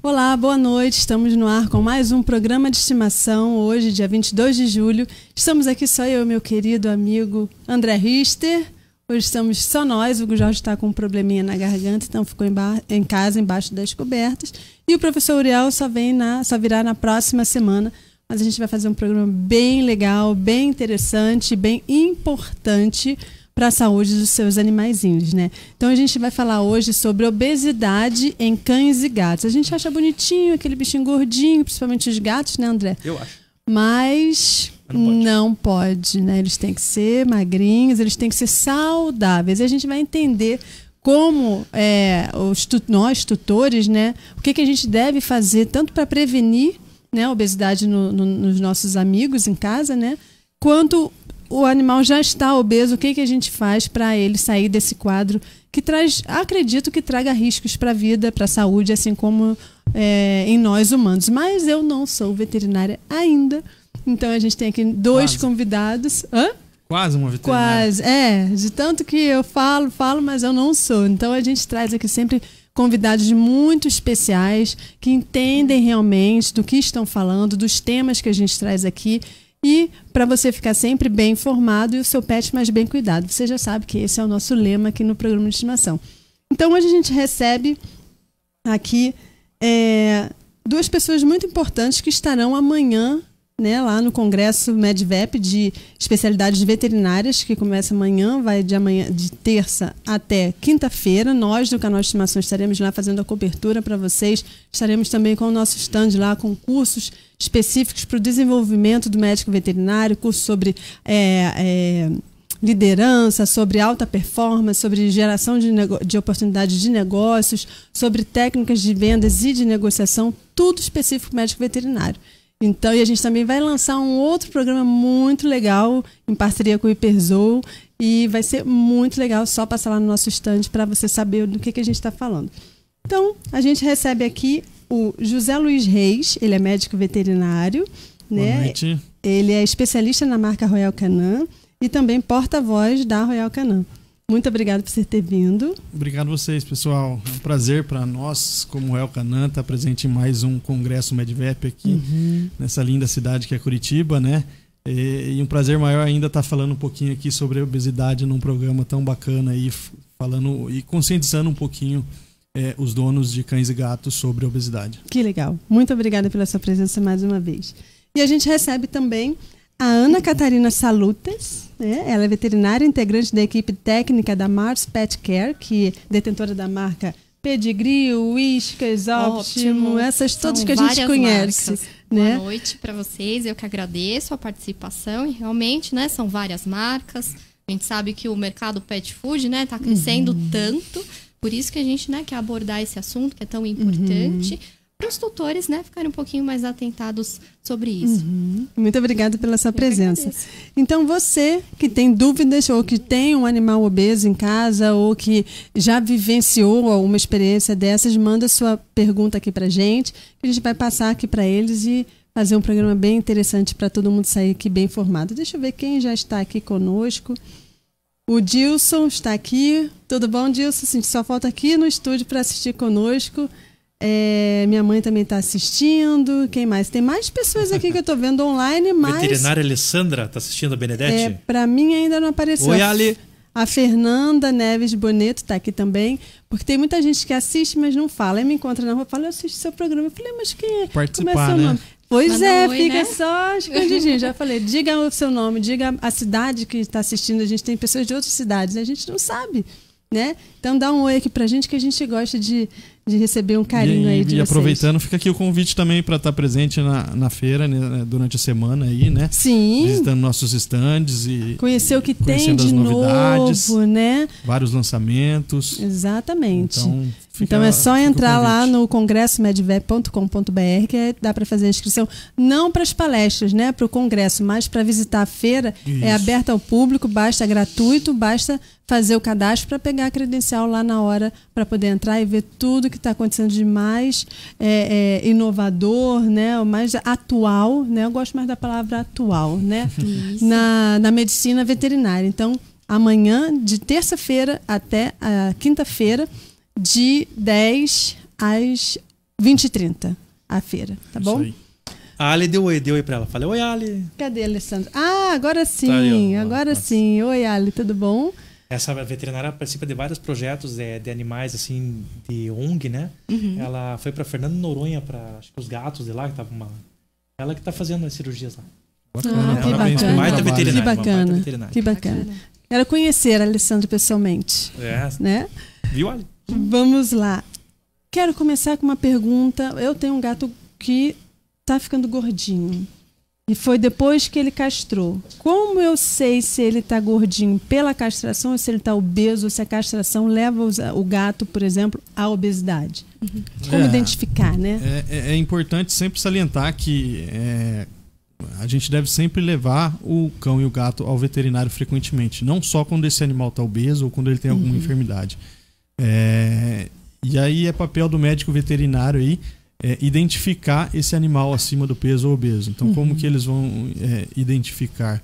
Olá, boa noite. Estamos no ar com mais um programa de estimação. Hoje, dia 22 de julho, estamos aqui só eu e meu querido amigo André Rister. Hoje estamos só nós. O Hugo Jorge está com um probleminha na garganta, então ficou em, em, casa, embaixo das cobertas. E o professor Uriel só, vem na, só virá na próxima semana. Mas a gente vai fazer um programa bem legal, bem interessante, bem importante para a saúde dos seus animaizinhos, né? Então a gente vai falar hoje sobre obesidade em cães e gatos. A gente acha bonitinho aquele bichinho gordinho, principalmente os gatos, né, André? Eu acho. Mas não pode. não pode, né? Eles têm que ser magrinhos, eles têm que ser saudáveis. E a gente vai entender como é, os, nós, tutores, né? O que, que a gente deve fazer tanto para prevenir né, a obesidade no, no, nos nossos amigos em casa, né? Quanto o animal já está obeso, o que, que a gente faz para ele sair desse quadro que traz, acredito que traga riscos para a vida, para a saúde, assim como é, em nós humanos. Mas eu não sou veterinária ainda, então a gente tem aqui dois Quase. convidados. Hã? Quase uma veterinária. Quase, é. De tanto que eu falo, falo, mas eu não sou. Então a gente traz aqui sempre convidados muito especiais que entendem realmente do que estão falando, dos temas que a gente traz aqui e para você ficar sempre bem informado e o seu pet mais bem cuidado. Você já sabe que esse é o nosso lema aqui no programa de estimação. Então hoje a gente recebe aqui é, duas pessoas muito importantes que estarão amanhã né, lá no Congresso MedVep de especialidades veterinárias, que começa amanhã, vai de amanhã de terça até quinta-feira. Nós do canal Estimação estaremos lá fazendo a cobertura para vocês. Estaremos também com o nosso stand lá com cursos específicos para o desenvolvimento do médico veterinário, curso sobre é, é, liderança, sobre alta performance, sobre geração de, de oportunidades de negócios, sobre técnicas de vendas e de negociação, tudo específico médico veterinário. Então, e a gente também vai lançar um outro programa muito legal em parceria com o Hiperzoo. E vai ser muito legal só passar lá no nosso stand para você saber do que, que a gente está falando. Então, a gente recebe aqui o José Luiz Reis, ele é médico veterinário. Boa né? noite. Ele é especialista na marca Royal Canin e também porta-voz da Royal Canin. Muito obrigado por você ter vindo. Obrigado a vocês, pessoal. É um prazer para nós, como El Canan, estar tá presente em mais um congresso Medvep aqui uhum. nessa linda cidade que é Curitiba, né? E, e um prazer maior ainda estar tá falando um pouquinho aqui sobre a obesidade num programa tão bacana aí, falando e conscientizando um pouquinho é, os donos de cães e gatos sobre a obesidade. Que legal. Muito obrigada pela sua presença mais uma vez. E a gente recebe também a Ana Catarina Salutas. Né? Ela é veterinária integrante da equipe técnica da Mars Pet Care, que é detentora da marca Pedigree, Whiskas, ótimo, essas todas que a gente conhece. Né? Boa noite para vocês. Eu que agradeço a participação e realmente, né, são várias marcas. A gente sabe que o mercado pet food, né, tá crescendo uhum. tanto. Por isso que a gente, né, quer abordar esse assunto que é tão importante. Uhum para os tutores né, ficarem um pouquinho mais atentados sobre isso. Uhum. Muito obrigada pela sua Eu presença. Agradeço. Então, você que tem dúvidas ou que tem um animal obeso em casa ou que já vivenciou alguma experiência dessas, manda sua pergunta aqui para gente, que a gente vai passar aqui para eles e fazer um programa bem interessante para todo mundo sair aqui bem informado. Deixa eu ver quem já está aqui conosco. O Dilson está aqui. Tudo bom, Dilson? Sim, só falta aqui no estúdio para assistir conosco. É, minha mãe também está assistindo. Quem mais? Tem mais pessoas aqui que eu estou vendo online, mas. Veterinária Alessandra está assistindo a Benedete? É, Para mim ainda não apareceu. Oi, Ali. A Fernanda Neves Boneto está aqui também, porque tem muita gente que assiste, mas não fala. Aí me encontra na rua fala: Eu assisto seu programa. Eu falei, mas quem é? Participar, Como é seu né? nome? Pois Manda é, fica né? só escondidinho. Já falei, diga o seu nome, diga a cidade que está assistindo. A gente tem pessoas de outras cidades, a gente não sabe, né? Então dá um oi aqui a gente que a gente gosta de, de receber um carinho e, aí de E vocês. aproveitando, fica aqui o convite também para estar tá presente na, na feira né, né, durante a semana aí, né? Sim. Visitando nossos estandes e conhecer o que tem de novidades, novo, né? Vários lançamentos. Exatamente. Então, então é só entrar lá no congressomedvep.com.br que é, dá para fazer a inscrição não para as palestras, né, para o congresso, mas para visitar a feira é Isso. é aberta ao público, basta é gratuito, basta fazer o cadastro para pegar a credencial lá na hora para poder entrar e ver tudo que está acontecendo de mais é, é, inovador, né, o mais atual, né, eu gosto mais da palavra atual, né, na, na medicina veterinária. Então amanhã de terça-feira até a quinta-feira de 10 às 20 e 30 a feira, tá bom? Isso aí. A Ali deu oi, deu oi pra ela. Falei, oi, Ali. Cadê, Alessandra? Ah, agora sim, tá aí, agora Nossa. sim. Oi, Ali, tudo bom? Essa veterinária participa de vários projetos é, de animais, assim, de ONG, né? Uhum. Ela foi para Fernando Noronha, para os gatos de lá, que tava uma... Ela que tá fazendo as cirurgias lá. Bacana. Ah, que, bacana. que bacana. Que bacana. Que bacana. Era conhecer a Alessandra pessoalmente. É. Né? Viu, Ali? Vamos lá. Quero começar com uma pergunta. Eu tenho um gato que está ficando gordinho. E foi depois que ele castrou. Como eu sei se ele está gordinho pela castração, ou se ele está obeso, ou se a castração leva o gato, por exemplo, à obesidade? Uhum. Como é, identificar, né? É, é, é, importante sempre salientar que é, a gente deve sempre levar o cão e o gato ao veterinário frequentemente, não só quando esse animal está obeso ou quando ele tem alguma uhum. enfermidade. É, e aí é papel do médico veterinário aí é, identificar esse animal acima do peso ou obeso. Então, uhum. como que eles vão é, identificar?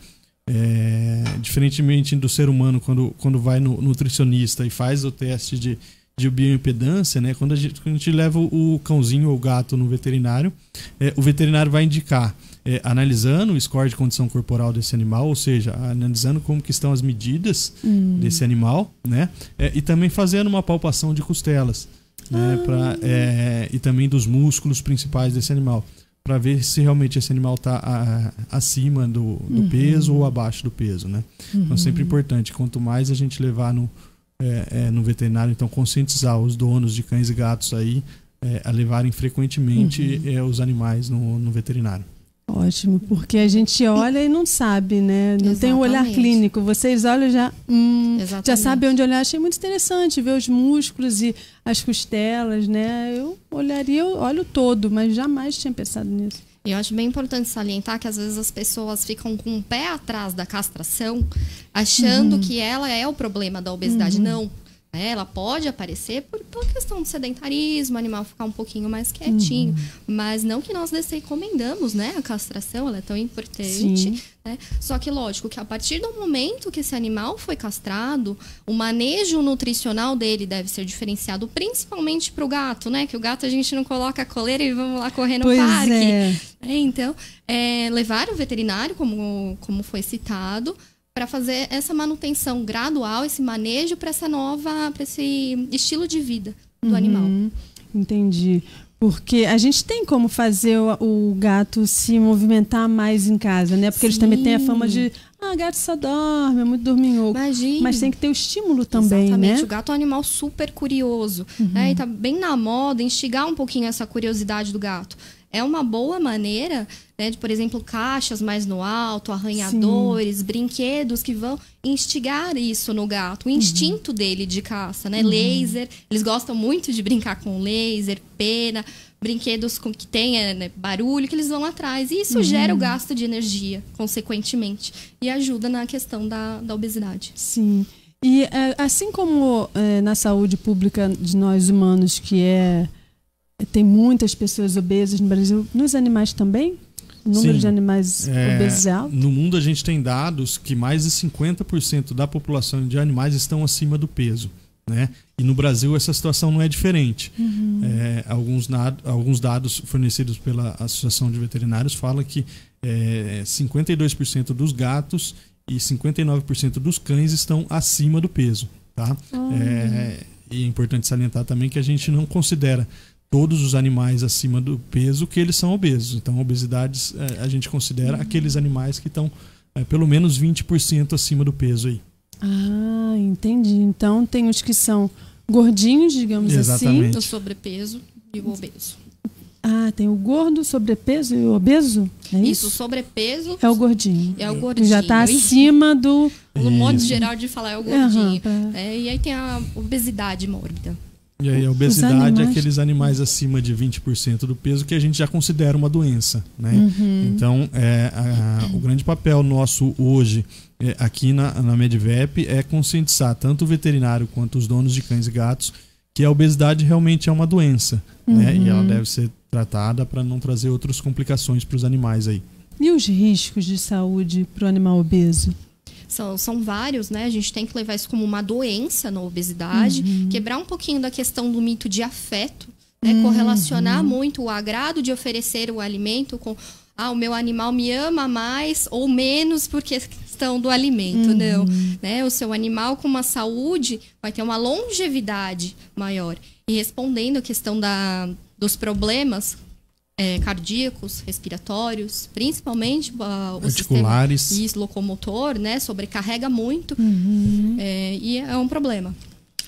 É, diferentemente do ser humano, quando, quando vai no nutricionista e faz o teste de, de bioimpedância, né? Quando a gente, quando a gente leva o cãozinho ou o gato no veterinário, é, o veterinário vai indicar, é, analisando o score de condição corporal desse animal, ou seja, analisando como que estão as medidas hum. desse animal, né? É, e também fazendo uma palpação de costelas, né? Ah. É, e também dos músculos principais desse animal, para ver se realmente esse animal está acima do, do uhum. peso ou abaixo do peso, né? Uhum. Então, sempre uhum. importante. Quanto mais a gente levar no é, é, no veterinário, então conscientizar os donos de cães e gatos aí é, a levarem frequentemente uhum. É, os animais no, no, veterinário. Ótimo, porque a gente olha e não sabe, né? Não Exatamente. tem o um olhar clínico. Vocês olham já, hum, já sabem onde olhar. Achei muito interessante ver os músculos e as costelas, né? Eu olharia, eu olho todo, mas jamais tinha pensado nisso eu acho bem importante salientar que às vezes as pessoas ficam com o um pé atrás da castração, achando uhum. que ela é o problema da obesidade. Uhum. Não né? Ela pode aparecer por, por questão do sedentarismo, animal ficar um pouquinho mais quietinho. Uhum. Mas não que nós recomendamos, né? A castração, ela é tão importante. Né? Só que, lógico, que a partir do momento que esse animal foi castrado, o manejo nutricional dele deve ser diferenciado, principalmente para o gato, né? Que o gato a gente não coloca a coleira e vamos lá correr no pois parque. É. É, então, é, levar o veterinário, como, como foi citado, para fazer essa manutenção gradual, esse manejo para essa nova, para esse estilo de vida do uhum, animal. Entendi. Porque a gente tem como fazer o, o gato se movimentar mais em casa, né? Porque Sim. eles também têm a fama de ah, gato só dorme, é muito dorminhoco. Imagina. Mas tem que ter o estímulo também, né? Exatamente. Né? O gato é um animal super curioso. Uhum. Né? E uhum. tá bem na moda instigar um pouquinho essa curiosidade do gato é uma boa maneira, né, de, por exemplo, caixas mais no alto, arranhadores, Sim. brinquedos que vão instigar isso no gato, o uhum. instinto uhum. dele de caça, né? Uhum. Laser, eles gostam muito de brincar com laser, pena, brinquedos com que tenha né, barulho, que eles vão atrás. E isso uhum. gera o uhum. gasto de energia, consequentemente, e ajuda na questão da, da obesidade. Sim. E eh, assim como é, na saúde pública de nós humanos, que é tem muitas pessoas obesas no Brasil, nos animais também? O número Sim. de animais é, obesos é alto? No mundo a gente tem dados que mais de 50% da população de animais estão acima do peso. Né? E no Brasil essa situação não é diferente. Uhum. É, alguns, alguns dados fornecidos pela Associação de Veterinários falam que é, 52% dos gatos e 59% dos cães estão acima do peso. Tá? Uhum. É, e é importante salientar também que a gente não considera todos os animais acima do peso que eles são obesos. Então, obesidades é, a gente considera uhum. aqueles animais que estão é, pelo menos 20% acima do peso aí. Ah, entendi. Então tem os que são gordinhos, digamos assim. Exatamente. assim. O sobrepeso e o obeso. Ah, tem o gordo, sobrepeso e o obeso? É isso, isso, sobrepeso. É o gordinho. É o é. gordinho. Já está acima do. No modo geral de falar é o gordinho. Uhum, pra... Tá. é, e aí tem a obesidade mórbida. E aí a obesidade é animais... é aqueles animais acima de 20% do peso que a gente já considera uma doença, né? Uhum. Então, é, a, o grande papel nosso hoje é, aqui na, na é conscientizar tanto o veterinário quanto os donos de cães e gatos que a obesidade realmente é uma doença, uhum. né? E ela uhum. deve ser tratada para não trazer outras complicações para os animais aí. E os riscos de saúde para o animal obeso? são, são vários, né? A gente tem que levar isso como uma doença na obesidade, uhum. quebrar um pouquinho da questão do mito de afeto, né? Uhum. Correlacionar muito o agrado de oferecer o alimento com ah, o meu animal me ama mais ou menos por questão do alimento, uhum. não. Né? O seu animal com uma saúde vai ter uma longevidade maior. E respondendo a questão da, dos problemas, é, cardíacos, respiratórios, principalmente uh, o articulares, sistema, locomotor, né? Sobrecarrega muito uhum. é, e é um problema.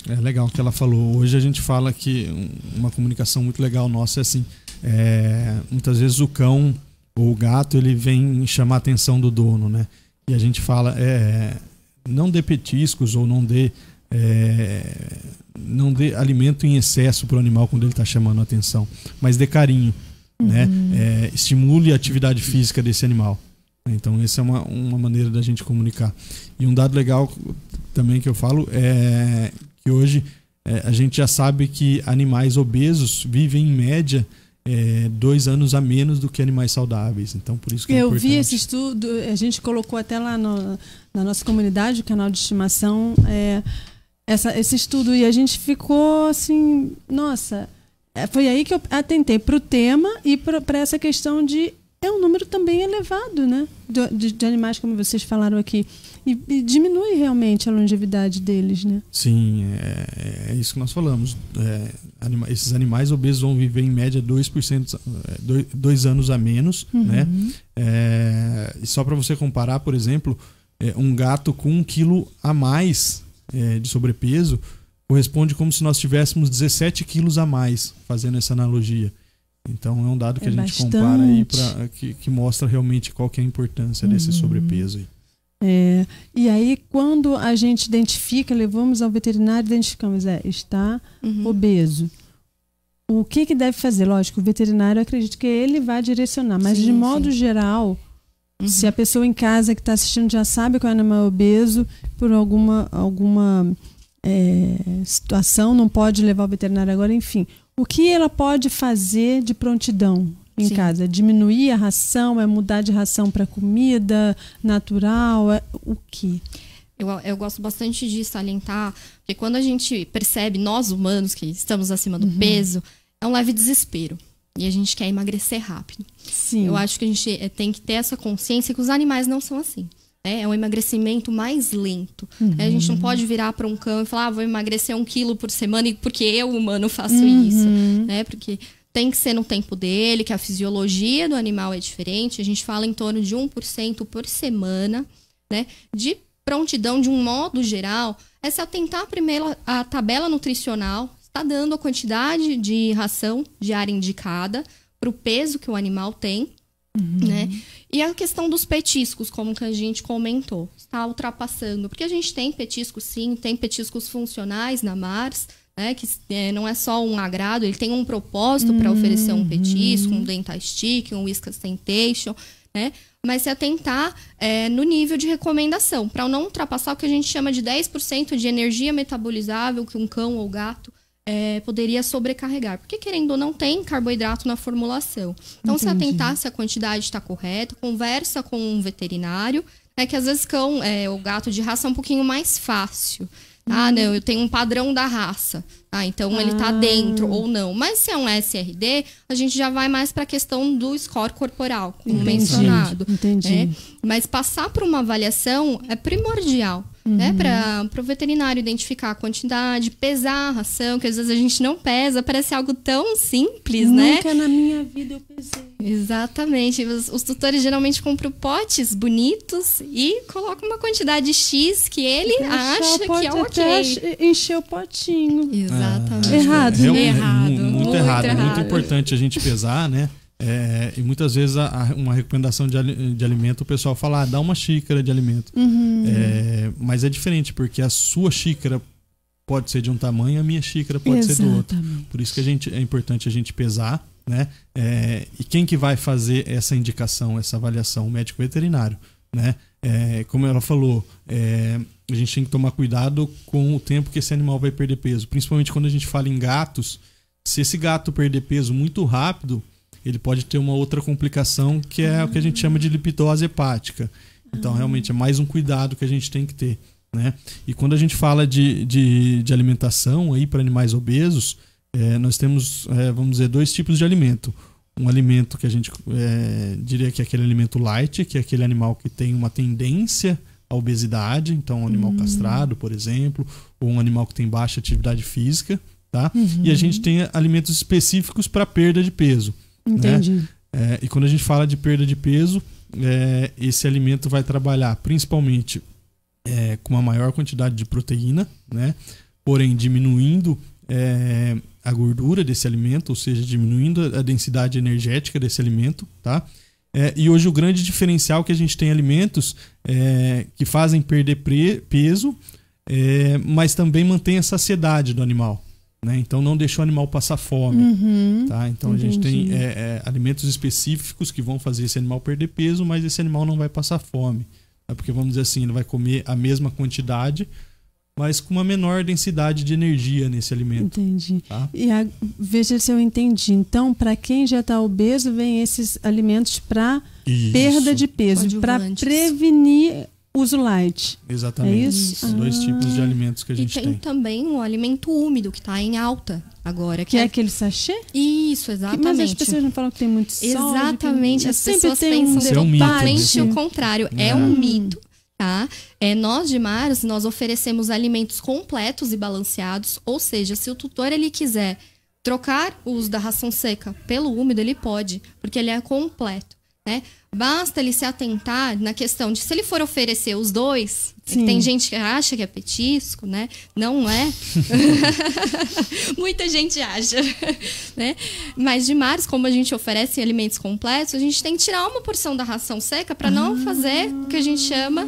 É legal o que ela falou. Hoje a gente fala que uma comunicação muito legal nossa é assim, é, muitas vezes o cão ou o gato ele vem chamar a atenção do dono, né? E a gente fala, é, não dê petiscos ou não dê é, não dê alimento em excesso para o animal quando ele está chamando a atenção, mas dê carinho. Né? uhum. né? É, estimule a atividade física desse animal. Então, essa é uma, uma maneira da gente comunicar. E um dado legal também que eu falo é que hoje é, a gente já sabe que animais obesos vivem em média é, dois anos a menos do que animais saudáveis. Então, por isso que é Eu vi esse estudo, a gente colocou até lá no, na nossa comunidade, o canal de estimação, é, essa, esse estudo, e a gente ficou assim, nossa, é, foi aí que eu atentei para o tema e para essa questão de é um número também elevado, né? De, de, de animais, como vocês falaram aqui. E, e, diminui realmente a longevidade deles, né? Sim, é, é, é isso que nós falamos. É, anima, esses animais obesos vão viver em média 2%, é, dois, dois anos a menos, uhum. né? É, e só para você comparar, por exemplo, um gato com um quilo a mais de sobrepeso corresponde como se nós tivéssemos 17 quilos a mais, fazendo essa analogia. Então é um dado que é a gente bastante. compara aí pra, que, que, mostra realmente qual que é a importância uhum. desse sobrepeso aí. É, e aí quando a gente identifica, levamos ao veterinário, identificamos, é, está uhum. obeso. O que, que deve fazer? Lógico, o veterinário acredito que ele vai direcionar, mas sim, de modo sim. geral, uhum. se a pessoa em casa que está assistindo já sabe que é o animal é obeso, por alguma, alguma é, situação, não pode levar o veterinário agora, enfim. O que ela pode fazer de prontidão em Sim. casa? É diminuir a ração? É mudar de ração para comida natural? É, o que? Eu, eu gosto bastante de salientar, porque quando a gente percebe, nós humanos que estamos acima do uhum. peso, é um leve desespero. E a gente quer emagrecer rápido. Sim. Eu acho que a gente é, tem que ter essa consciência que os animais não são assim. É, é um emagrecimento mais lento. Uhum. É, a gente não pode virar para um cão e falar, ah, vou emagrecer um quilo por semana porque eu, humano, faço uhum. isso. Né? Porque tem que ser no tempo dele, que a fisiologia do animal é diferente. A gente fala em torno de 1% por semana, né? De prontidão, de um modo geral, é se atentar primeiro à tabela nutricional, está dando a quantidade de ração diária indicada para o peso que o animal tem Uhum. Né? E a questão dos petiscos, como que a gente comentou, está ultrapassando. Porque a gente tem petiscos, sim, tem petiscos funcionais na Mars, né? que é, não é só um agrado, ele tem um propósito uhum. para oferecer um petisco, um uhum. dental stick, um Whiskas Temptation, né? mas se é atentar é, no nível de recomendação, para não ultrapassar o que a gente chama de 10% de energia metabolizável que um cão ou gato é, poderia sobrecarregar. Porque, querendo ou não, tem carboidrato na formulação. Então, Entendi. se atentar se a quantidade está correta, conversa com um veterinário, é que às vezes cão é, o gato de raça é um pouquinho mais fácil. Ah, uhum. não, eu tenho um padrão da raça. Ah, então ah. ele tá ah. dentro ou não. Mas se é um SRD, a gente já vai mais para a questão do score corporal, como Entendi. mencionado. Entendi. Né. Mas passar por uma avaliação é primordial uhum. né? Para o veterinário identificar a quantidade, pesar a ração, que às vezes a gente não pesa, parece algo tão simples, Nunca né? Nunca na minha vida eu pesei. Exatamente. Os, os tutores geralmente compram potes bonitos e colocam uma quantidade X que ele acha que é ok. Encher o potinho. Exatamente. Ah, errado. É, é, errado. Muito, muito errado. errado. Muito importante a gente pesar, né? É, e muitas vezes a, a, uma recomendação de, de alimento, o pessoal fala, ah, dá uma xícara de alimento. Uhum. É, mas é diferente, porque a sua xícara pode ser de um tamanho, a minha xícara pode Exatamente. ser do outro. Por isso que a gente, é importante a gente pesar, né? É, e quem que vai fazer essa indicação, essa avaliação? O médico veterinário, né? É, como ela falou, é, a gente tem que tomar cuidado com o tempo que esse animal vai perder peso. Principalmente quando a gente fala em gatos, se esse gato perder peso muito rápido ele pode ter uma outra complicação que é o que a gente chama de lipidose hepática. Então, ah. realmente, é mais um cuidado que a gente tem que ter. Né? E quando a gente fala de, de, de alimentação para animais obesos, é, nós temos, é, vamos dizer, dois tipos de alimento. Um alimento que a gente é, diria que é aquele alimento light, que é aquele animal que tem uma tendência à obesidade, então um animal uhum. castrado, por exemplo, ou um animal que tem baixa atividade física, tá? Uhum. E a uhum. gente tem alimentos específicos para perda de peso. Entendi. Né? É, e quando a gente fala de perda de peso, é, esse alimento vai trabalhar principalmente é, com uma maior quantidade de proteína, né? porém diminuindo é, a gordura desse alimento, ou seja, diminuindo a densidade energética desse alimento. Tá? É, e hoje o grande diferencial que a gente tem alimentos é, que fazem perder peso, mas também mantém a saciedade do animal. Né? Então não deixa o animal passar fome. Uhum, tá? Então entendi. a gente tem é, é, alimentos específicos que vão fazer esse animal perder peso, mas esse animal não vai passar fome. Tá? Porque vamos dizer assim, ele vai comer a mesma quantidade, mas com uma menor densidade de energia nesse alimento. Entendi. Tá? E a, veja se eu entendi. Então, para quem já está obeso, vem esses alimentos para perda de peso, para prevenir uso light. Exatamente. É isso? Ah. Dois tipos de ah. alimentos que a gente tem e tem. também o alimento úmido, que está em alta agora. Que, que é... é... aquele sachê? Isso, exatamente. Mas as pessoas não falam que tem muito sal. Exatamente, tem... as pessoas tem pensam um totalmente é um é o contrário. É. é um mito. Tá? É, nós de Mars, nós oferecemos alimentos completos e balanceados, ou seja, se o tutor ele quiser trocar o uso da ração seca pelo úmido, ele pode, porque ele é completo. Né? Basta ele se atentar na questão de se ele for oferecer os dois, é tem gente que acha que é petisco, né? Não é. Muita gente acha, né? Mas de mares, como a gente oferece alimentos completos, a gente tem que tirar uma porção da ração seca para não ah. fazer o que a gente chama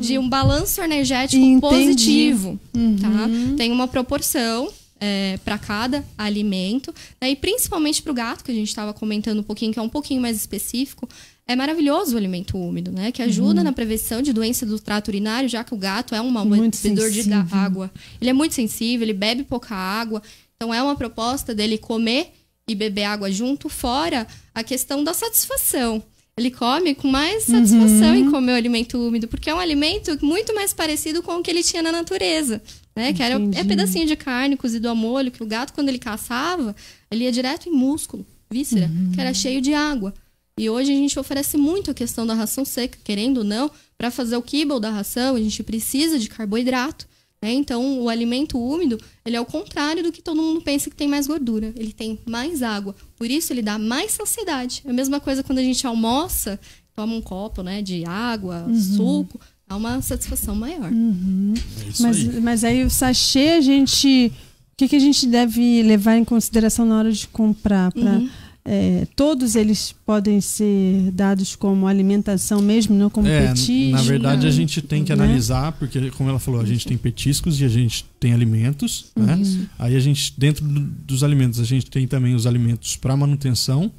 de um balanço energético Entendi. positivo, tá? uhum. tá? Tem uma proporção é, para cada alimento. Né? E principalmente para o gato, que a gente estava comentando um pouquinho, que é um pouquinho mais específico, é maravilhoso o alimento úmido, né? Que ajuda uhum. na prevenção de doença do trato urinário, já que o gato é um mau bebedor de água. Ele é muito sensível, ele bebe pouca água. Então é uma proposta dele comer e beber água junto, fora a questão da satisfação. Ele come com mais uhum. satisfação uhum. em comer o alimento úmido, porque é um alimento muito mais parecido com o que ele tinha na natureza. Né? Que era é pedacinho de carne cozido a molho, que o gato, quando ele caçava, ele ia direto em músculo, víscera, uhum. que era uhum. cheio de água. E hoje a gente oferece muito a questão da ração seca, querendo ou não, para fazer o kibble da ração, a gente precisa de carboidrato. Né? Então, o alimento úmido, ele é o contrário do que todo mundo pensa que tem mais gordura. Ele tem mais água. Por isso, ele dá mais saciedade. É a mesma coisa quando a gente almoça, toma um copo né, de água, uhum. suco há uma satisfação maior. Uhum. É mas, aí. mas aí o sachê, a gente. O que, que a gente deve levar em consideração na hora de comprar? Pra, uhum. é, todos eles podem ser dados como alimentação mesmo, não como é, petisco. Na né? verdade, a gente tem que né? analisar, porque, como ela falou, a gente tem petiscos e a gente tem alimentos. Uhum. Aí a gente, dentro dos alimentos, a gente tem também os alimentos para manutenção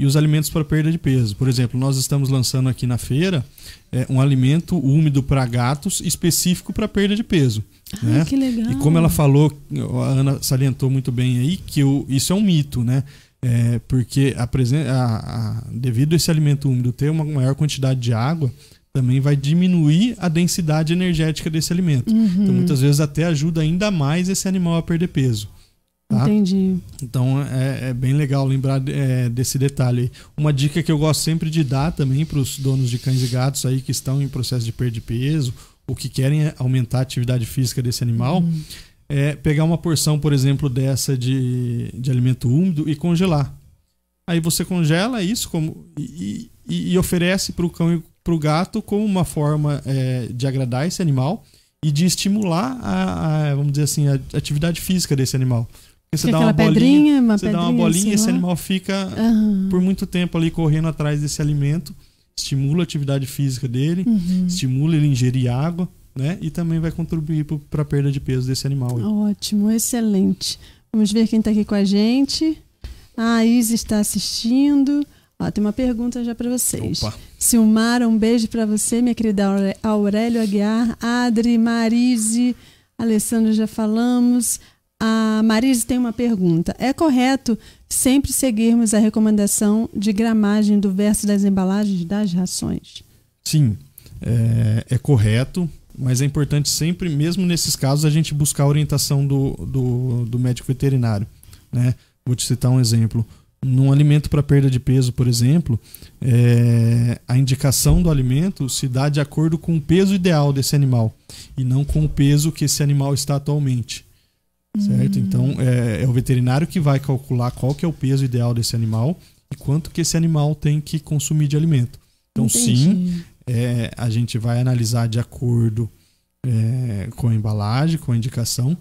e os alimentos para perda de peso. Por exemplo, nós estamos lançando aqui na feira é, um alimento úmido para gatos específico para perda de peso. Ah, né? que legal. E como ela falou, a Ana salientou muito bem aí, que o, isso é um mito, né? É, porque a, a, a, devido a esse alimento úmido ter uma maior quantidade de água, também vai diminuir a densidade energética desse alimento. Uhum. Então, muitas vezes, até ajuda ainda mais esse animal a perder peso. Tá? Entendi. Então é, é, bem legal lembrar é, desse detalhe. Uma dica que eu gosto sempre de dar também para os donos de cães e gatos aí que estão em processo de perda de peso ou que querem aumentar a atividade física desse animal uhum. é pegar uma porção, por exemplo, dessa de, de alimento úmido e congelar. Aí você congela isso como e, e, e oferece para o cão e para o gato como uma forma é, de agradar esse animal e de estimular a, a vamos dizer assim a atividade física desse animal você dá uma bolinha, uma você pedrinha, dá uma bolinha e esse animal fica uhum. por muito tempo ali correndo atrás desse alimento, estimula a atividade física dele, uhum. estimula ele a ingerir água, né? E também vai contribuir para a perda de peso desse animal. Aí. Ótimo, excelente. Vamos ver quem está aqui com a gente. A Isa está assistindo. Ó, tem uma pergunta já para vocês. Opa. Silmara, um beijo para você, minha querida Aurélio Aguiar, Adri, Marise, Alessandro, já falamos. A Marise tem uma pergunta. É correto sempre seguirmos a recomendação de gramagem do verso das embalagens das rações? Sim, é, é correto, mas é importante sempre, mesmo nesses casos, a gente buscar a orientação do, do, do médico veterinário. Né? Vou te citar um exemplo. Num alimento para perda de peso, por exemplo, é, a indicação do alimento se dá de acordo com o peso ideal desse animal e não com o peso que esse animal está atualmente. Certo? Hum. Então, é, é, o veterinário que vai calcular qual que é o peso ideal desse animal e quanto que esse animal tem que consumir de alimento. Então, Entendi. sim, é, a gente vai analisar de acordo é, com a embalagem, com a indicação,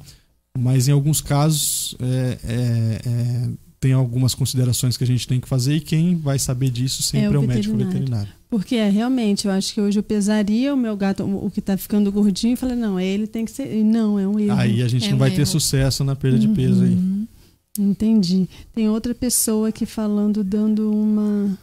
mas em alguns casos é, é, é, tem algumas considerações que a gente tem que fazer e quem vai saber disso é sempre é o, é o veterinário. médico veterinário. Porque é, realmente, eu acho que hoje eu pesaria o meu gato, o que está ficando gordinho, e falei, não, é ele tem que ser. Não, é um erro. Aí a gente é não um vai erro. ter sucesso na perda uhum. de peso aí. Entendi. Tem outra pessoa aqui falando, dando uma.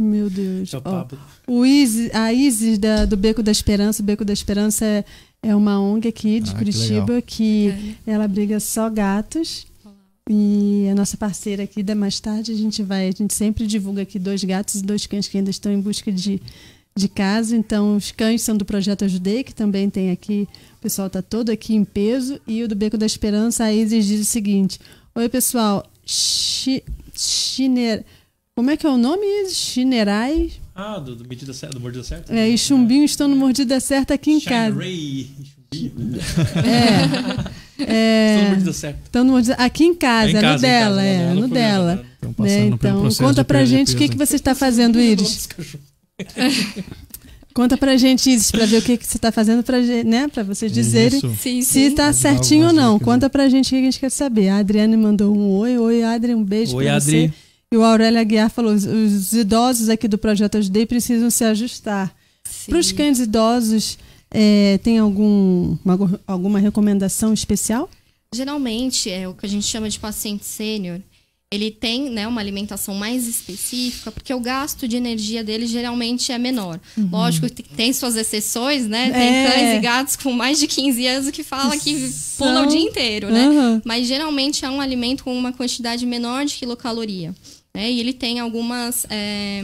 Meu Deus. É o Pablo. Oh, o Isis, a Isis da, do Beco da Esperança, o Beco da Esperança é é uma ONG aqui de ah, Curitiba que, que é. ela briga só gatos. E a nossa parceira aqui da mais tarde, a gente vai, a gente sempre divulga aqui dois gatos e dois cães que ainda estão em busca de, de casa. Então, os cães são do Projeto Ajudei, que também tem aqui, o pessoal está todo aqui em peso. E o do Beco da Esperança, a Isis diz o seguinte: Oi, pessoal, chi, chiner, como é que é o nome? Chinerai ah, do, do, medida, do Mordida Certa? É, e Chumbinho estão no Mordida Certa aqui em Shine casa. Ray. É. é estão no Mordida Certa. aqui em casa, é, em casa, no dela, casa, é, no, dela. É, né, então, né? então conta pra gente o que, que né? você está fazendo, Iris. Conta pra gente, Iris, pra ver o que, que você está fazendo pra, né, pra vocês dizerem sim, sim. se está certinho ou não. Conta pra gente o que a gente quer saber. A Adriane mandou um oi. Oi, Adri, um beijo oi, pra Adri. você. E o Aurélia Aguiar falou: os idosos aqui do Projeto Ajudei precisam se ajustar. Para os cães idosos, é, tem algum, uma, alguma recomendação especial? Geralmente, é o que a gente chama de paciente sênior. Ele tem né, uma alimentação mais específica, porque o gasto de energia dele geralmente é menor. Uhum. Lógico que tem suas exceções, né? Tem é. cães e gatos com mais de 15 anos que fala que São... pula o dia inteiro, né? Uhum. Mas geralmente é um alimento com uma quantidade menor de quilocaloria. Né? E ele tem algumas é,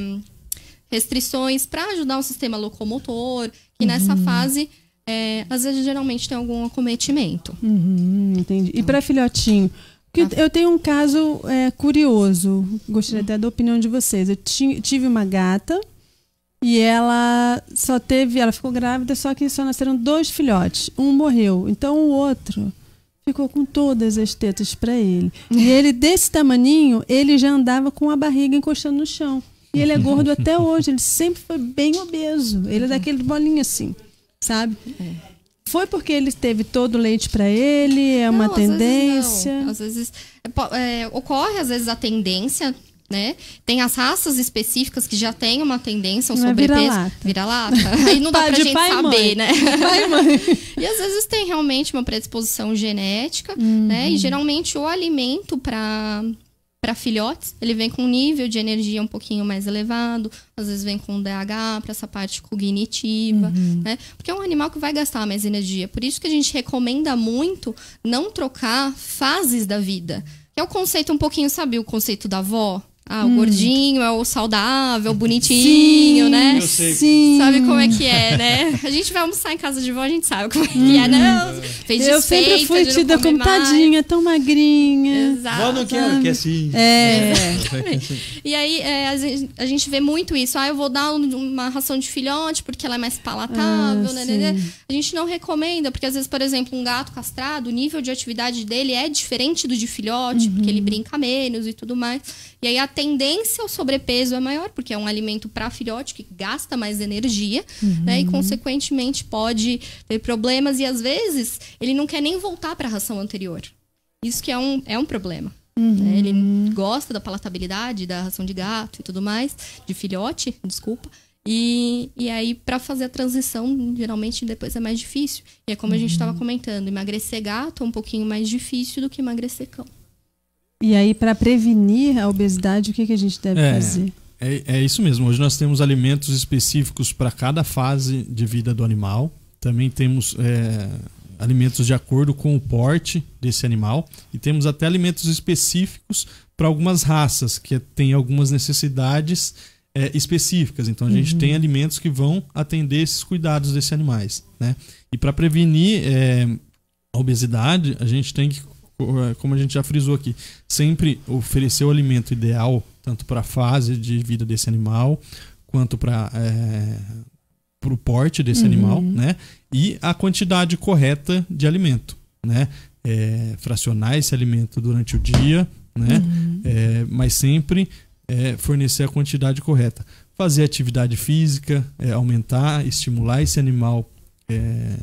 restrições para ajudar o sistema locomotor, que uhum. nessa fase é, às vezes geralmente tem algum acometimento. Uhum, entendi. E para filhotinho? Tá. eu tenho um caso é, curioso, gostaria até da opinião de vocês. Eu tive uma gata e ela só teve, ela ficou grávida, só que só nasceram dois filhotes. Um morreu, então o outro ficou com todas as tetas para ele. E ele, desse tamaninho, ele já andava com a barriga encostando no chão. E ele é gordo até hoje, ele sempre foi bem obeso. Ele é daquele bolinho assim, sabe? É. Foi porque ele teve todo o leite para ele, é uma não, tendência. Às vezes, às é vezes é, ocorre às vezes a tendência né? Tem as raças específicas que já têm uma tendência, um não sobrepeso. É vira-lata. Vira Aí não dá pra gente saber, mãe. né? Pai, mãe. e às vezes tem realmente uma predisposição genética, uhum. né? E uhum. geralmente o alimento para para filhotes, ele vem com um nível de energia um pouquinho mais elevado, às vezes vem com DH para essa parte cognitiva, uhum. né? Porque é um animal que vai gastar mais energia. Por isso que a gente recomenda muito não trocar fases da vida. Que é o conceito um pouquinho, sabe, o conceito da avó, ah, o hum. gordinho é o saudável, bonitinho, Sim, né? Eu sei. Sim. Sabe como é que é, né? A gente vai almoçar em casa de vó, a gente sabe como é que é, né? Fez eu sempre fui tida como mais. tadinha, tão magrinha. Exato. Vó não quer, quer assim. É. é. é. E aí, é, a gente vê muito isso. Ah, eu vou dar uma ração de filhote porque ela é mais palatável, ah, né, né, né? A gente não recomenda, porque às vezes, por exemplo, um gato castrado, o nível de atividade dele é diferente do de filhote, uhum. porque ele uhum. brinca menos e tudo mais. E aí até tendência ao sobrepeso é maior, porque é um alimento para filhote que gasta mais energia, uhum. né? E, consequentemente, pode ter problemas e, às vezes, ele não quer nem voltar para a ração anterior. Isso que é um, é um problema. Né? Uhum. Né? Ele gosta da palatabilidade da ração de gato e tudo mais, de filhote, desculpa. E, e aí, para fazer a transição, geralmente depois é mais difícil. E é como uhum. a gente estava uhum. comentando: emagrecer gato é um pouquinho mais difícil do que emagrecer cão. E aí, para prevenir a obesidade, o que, que a gente deve é, fazer? É, é isso mesmo. Hoje nós temos alimentos específicos para cada fase de vida do animal. Também temos é, alimentos de acordo com o porte desse animal. E temos até alimentos específicos para algumas raças, que têm algumas necessidades é, específicas. Então a gente uhum. tem alimentos que vão atender esses cuidados desses animais. Né? E para prevenir é, a obesidade, a gente tem que é, como a gente já frisou aqui, sempre oferecer o alimento ideal, tanto para a fase de vida desse animal, quanto para é, o porte desse uhum. animal, né? E a quantidade correta de alimento, né? É, fracionar esse alimento durante o dia, né? Uhum. É, mas sempre é, fornecer a quantidade correta. Fazer atividade física, é, aumentar, estimular esse animal é,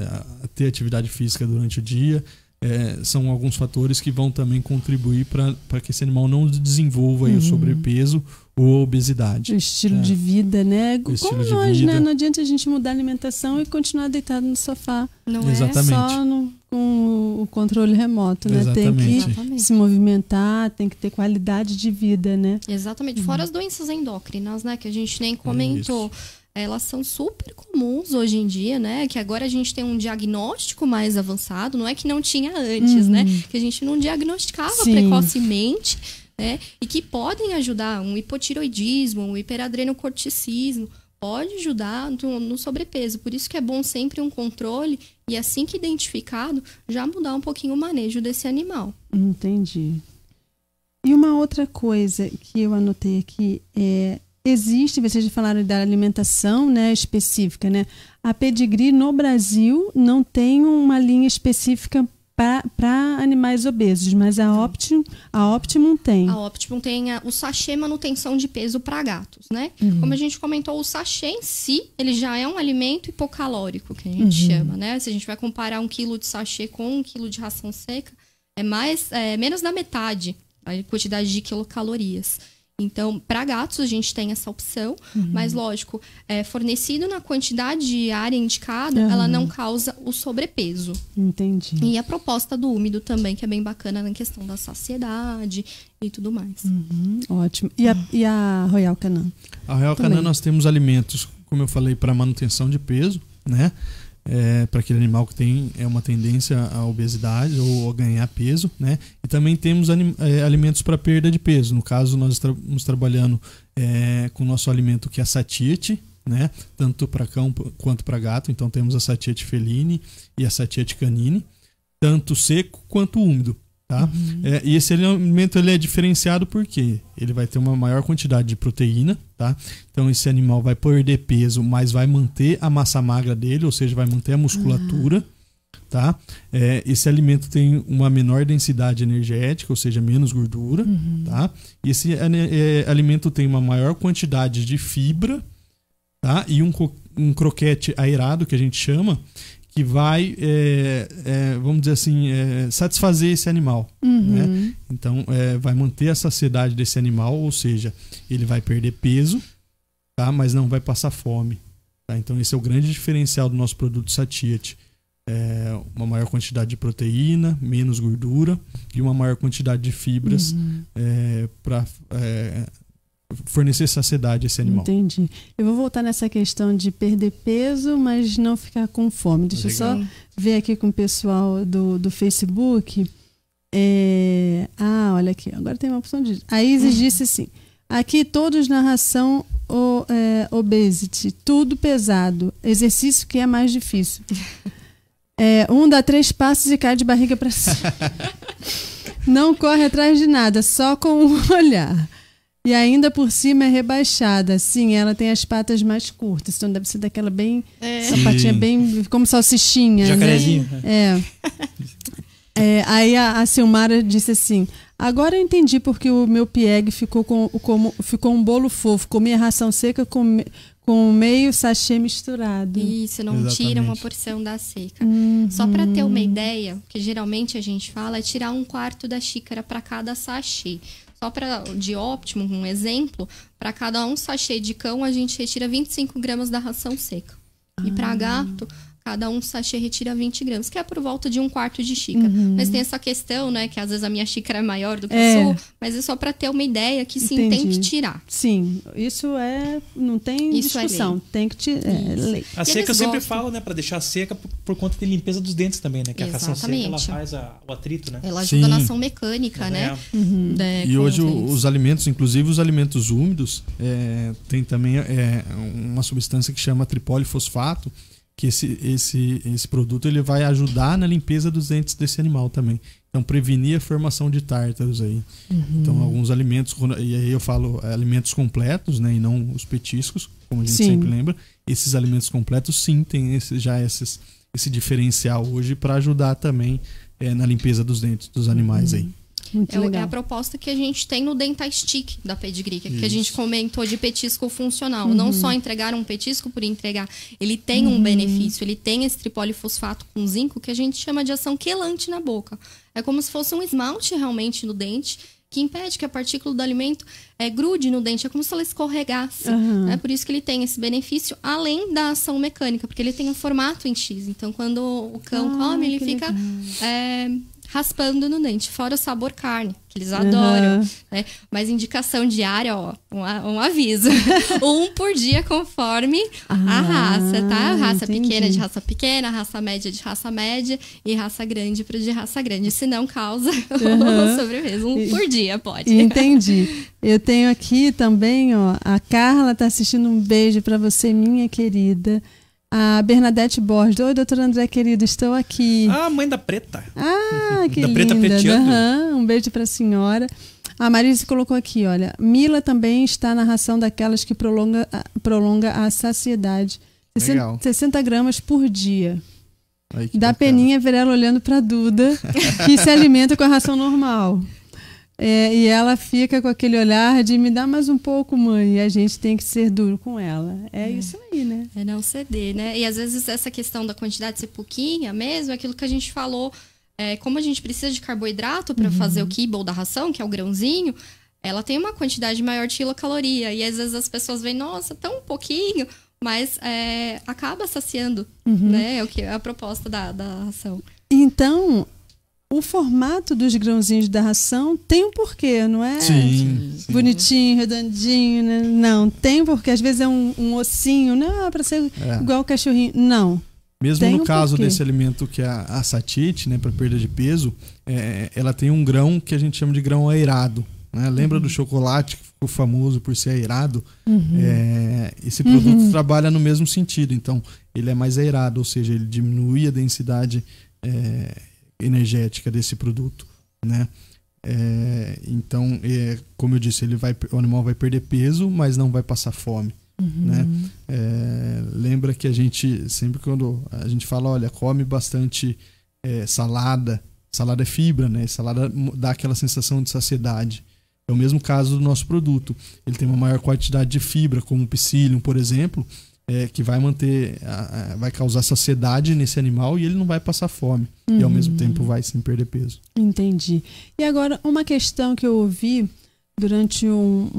a, a ter atividade física durante o dia, é, são alguns fatores que vão também contribuir para que esse animal não desenvolva uhum. o sobrepeso ou a obesidade. O estilo é. de vida, né? O Como nós, né? Não adianta a gente mudar a alimentação e continuar deitado no sofá. Não é Exatamente. é só no, com o controle remoto, né? Exatamente. Tem que Exatamente. se movimentar, tem que ter qualidade de vida, né? Exatamente. Fora uhum. as doenças endócrinas, né? Que a gente nem comentou. É elas são super comuns hoje em dia, né? Que agora a gente tem um diagnóstico mais avançado, não é que não tinha antes, né? uhum. né? Que a gente não diagnosticava Sim. precocemente, né? E que podem ajudar um hipotiroidismo, um hiperadrenocorticismo, pode ajudar no, no sobrepeso. Por isso que é bom sempre um controle e assim que identificado, já mudar um pouquinho o manejo desse animal. Entendi. E uma outra coisa que eu anotei aqui é existe, vocês falaram da alimentação né, específica, né? A pedigree no Brasil não tem uma linha específica para animais obesos, mas a Optimum, a Optimum tem. A Optimum tem a, o sachê manutenção de peso para gatos, né? Uhum. Como a gente comentou, o sachê em si, ele já é um alimento hipocalórico, que a gente uhum. chama, né? Se a gente vai comparar um quilo de sachê com um quilo de ração seca, é mais é, menos da metade a quantidade de quilocalorias. Então, para gatos, a gente tem essa opção, uhum. mas lógico, é, fornecido na quantidade de área indicada, uhum. ela não causa o sobrepeso. Entendi. E a proposta do úmido também, que é bem bacana na questão da saciedade e tudo mais. Uhum. Ótimo. E a, e a Royal Canin? A Royal também. Canin, nós temos alimentos, como eu falei, para manutenção de peso, né? é, para aquele animal que tem é uma tendência à obesidade ou a ganhar peso, né? E também temos é, alimentos para perda de peso. No caso, nós estamos trabalhando é, com o nosso alimento que é a satiete, né? Tanto para cão quanto para gato. Então temos a satiete feline e a satiete canine, tanto seco quanto úmido. Tá? Uhum. É, e esse alimento ele é diferenciado porque ele vai ter uma maior quantidade de proteína, tá? Então esse animal vai perder peso, mas vai manter a massa magra dele, ou seja, vai manter a musculatura. Uhum tá? É, esse alimento tem uma menor densidade energética, ou seja, menos gordura, uhum. tá? E esse é, alimento tem uma maior quantidade de fibra, tá? E um, um croquete aerado, que a gente chama, que vai, é, é, vamos dizer assim, é, satisfazer esse animal. Uhum. Né? Então, é, vai manter a saciedade desse animal, ou seja, ele vai perder peso, tá? mas não vai passar fome. Tá? Então, esse é o grande diferencial do nosso produto Satiate. É, uma maior quantidade de proteína, menos gordura e uma maior quantidade de fibras uhum. É, para fornecer saciedade a esse animal. Entendi. Eu vou voltar nessa questão de perder peso, mas não ficar com fome. Deixa Legal. eu só ver aqui com o pessoal do, do Facebook. É... Ah, olha aqui. Agora tem uma opção de. A Isis uhum. disse assim: aqui todos na ração o, é, obesity, tudo pesado, exercício que é mais difícil. É, um dá três passos e cai de barriga para cima. Não corre atrás de nada, só com um olhar. E ainda por cima é rebaixada. Sim, ela tem as patas mais curtas. Então deve ser daquela bem. É. Sapatinha Sim. bem. Como salsichinha. Né? Jacarezinho. Né? É. é. Aí a, a Silmara disse assim. Agora eu entendi porque o meu pieg ficou, com, como, ficou um bolo fofo. Comi a ração seca com, com meio sachê misturado. Isso, não Exatamente. tira uma porção da seca. Uhum. Só para ter uma ideia, que geralmente a gente fala, é tirar um quarto da xícara para cada sachê. Só para de óptimo, um exemplo, para cada um sachê de cão a gente retira 25 gramas da ração seca. Ah. E para gato, cada um sachê retira 20 gramas, que é por volta de um quarto de xícara. Uhum. Mas tem essa questão, né? Que às vezes a minha xícara é maior do que é. eu mas é só para ter uma ideia que sim, Entendi. tem que tirar. Sim, isso é. Não tem isso é discussão. É tem que tirar. É, é a seca eu sempre gostam. falo, né? Para deixar seca por, por, conta de limpeza dos dentes também, né? Que a cação seca ela faz a, o atrito, né? Ela ajuda sim. na ação mecânica, né? É. Uhum. e hoje os alimentos, inclusive os alimentos úmidos, tem também uma substância que chama tripolifosfato. fosfato que esse, esse, esse produto ele vai ajudar na limpeza dos dentes desse animal também. Então, prevenir a formação de tártaros aí. Uhum. Então, alguns alimentos, e aí eu falo é, alimentos completos, né? E não os petiscos, como a gente sim. sempre lembra. Esses alimentos completos, sim, tem esse, já esses, esse diferencial hoje para ajudar também é, na limpeza dos dentes dos animais uhum. aí. Muito é, é legal. é a proposta que a gente tem no Stick da Pedigree, que, é que a gente comentou de petisco funcional. Uhum. Não só entregar um petisco por entregar, ele tem uhum. um benefício, ele tem esse tripolifosfato com zinco que a gente chama de ação quelante na boca. É como se fosse um esmalte realmente no dente que impede que a partícula do alimento é, grude no dente, é como se ela escorregasse. Uhum. É né? por isso que ele tem esse benefício, além da ação mecânica, porque ele tem um formato em X. Então, quando o cão ah, come, ele fica é, raspando no dente. Fora o sabor carne, que eles adoram, uhum. né? Mas indicação diária, ó, um, um aviso. um por dia conforme ah, a raça, tá? Raça entendi. pequena de raça pequena, raça média de raça média e raça grande para de raça grande. Se não causa uhum. sobremesa, um por dia pode. Entendi. Eu tenho aqui também, ó, a Carla tá assistindo um beijo para você, minha querida. A Bernadette Borges. Oi, doutora André, querido, estou aqui. Ah, mãe da Preta. Ah, que da linda. Preta pretinha. Uhum, um beijo para a senhora. A Marise colocou aqui, olha. Mila também está na ração daquelas que prolonga, prolonga a saciedade. Legal. 60 gramas por dia. Ai, da bacana. peninha, Verela olhando para Duda, que se alimenta com a ração normal. É, e ela fica com aquele olhar de me dá mais um pouco, mãe, e a gente tem que ser duro com ela. É, é, isso aí, né? É não ceder, né? E às vezes essa questão da quantidade ser pouquinha mesmo, é aquilo que a gente falou, é, como a gente precisa de carboidrato para uhum. fazer o kibble da ração, que é o grãozinho, ela tem uma quantidade maior de quilocaloria. E às vezes as pessoas veem, nossa, tão pouquinho, mas é, acaba saciando, uhum. né? É o que é a proposta da, da ração. Então, o formato dos grãozinhos da ração tem um porquê, não é? Sim. sim. Bonitinho, redondinho, né? Não, tem porque às vezes é um, um ossinho, não, né? ah, para ser é. igual o cachorrinho. Não. Mesmo tem no um caso porquê. desse alimento que é a, a satite, né, para perda de peso, é, ela tem um grão que a gente chama de grão airado. Né? Lembra uhum. do chocolate que ficou famoso por ser airado? Uhum. É, esse produto uhum. trabalha no mesmo sentido. Então, ele é mais airado, ou seja, ele diminui a densidade é, energética desse produto, né? É, então, é, como eu disse, ele vai, o animal vai perder peso, mas não vai passar fome. Uhum. Né? É, lembra que a gente sempre quando a gente fala, olha, come bastante é, salada, salada é fibra, né? Salada dá aquela sensação de saciedade. É o mesmo caso do nosso produto. Ele tem uma maior quantidade de fibra, como o psyllium, por exemplo, é, que vai manter, a, a, vai causar saciedade nesse animal e ele não vai passar fome. Uhum. E ao mesmo uhum. tempo vai sem perder peso. Entendi. E agora, uma questão que eu ouvi durante um,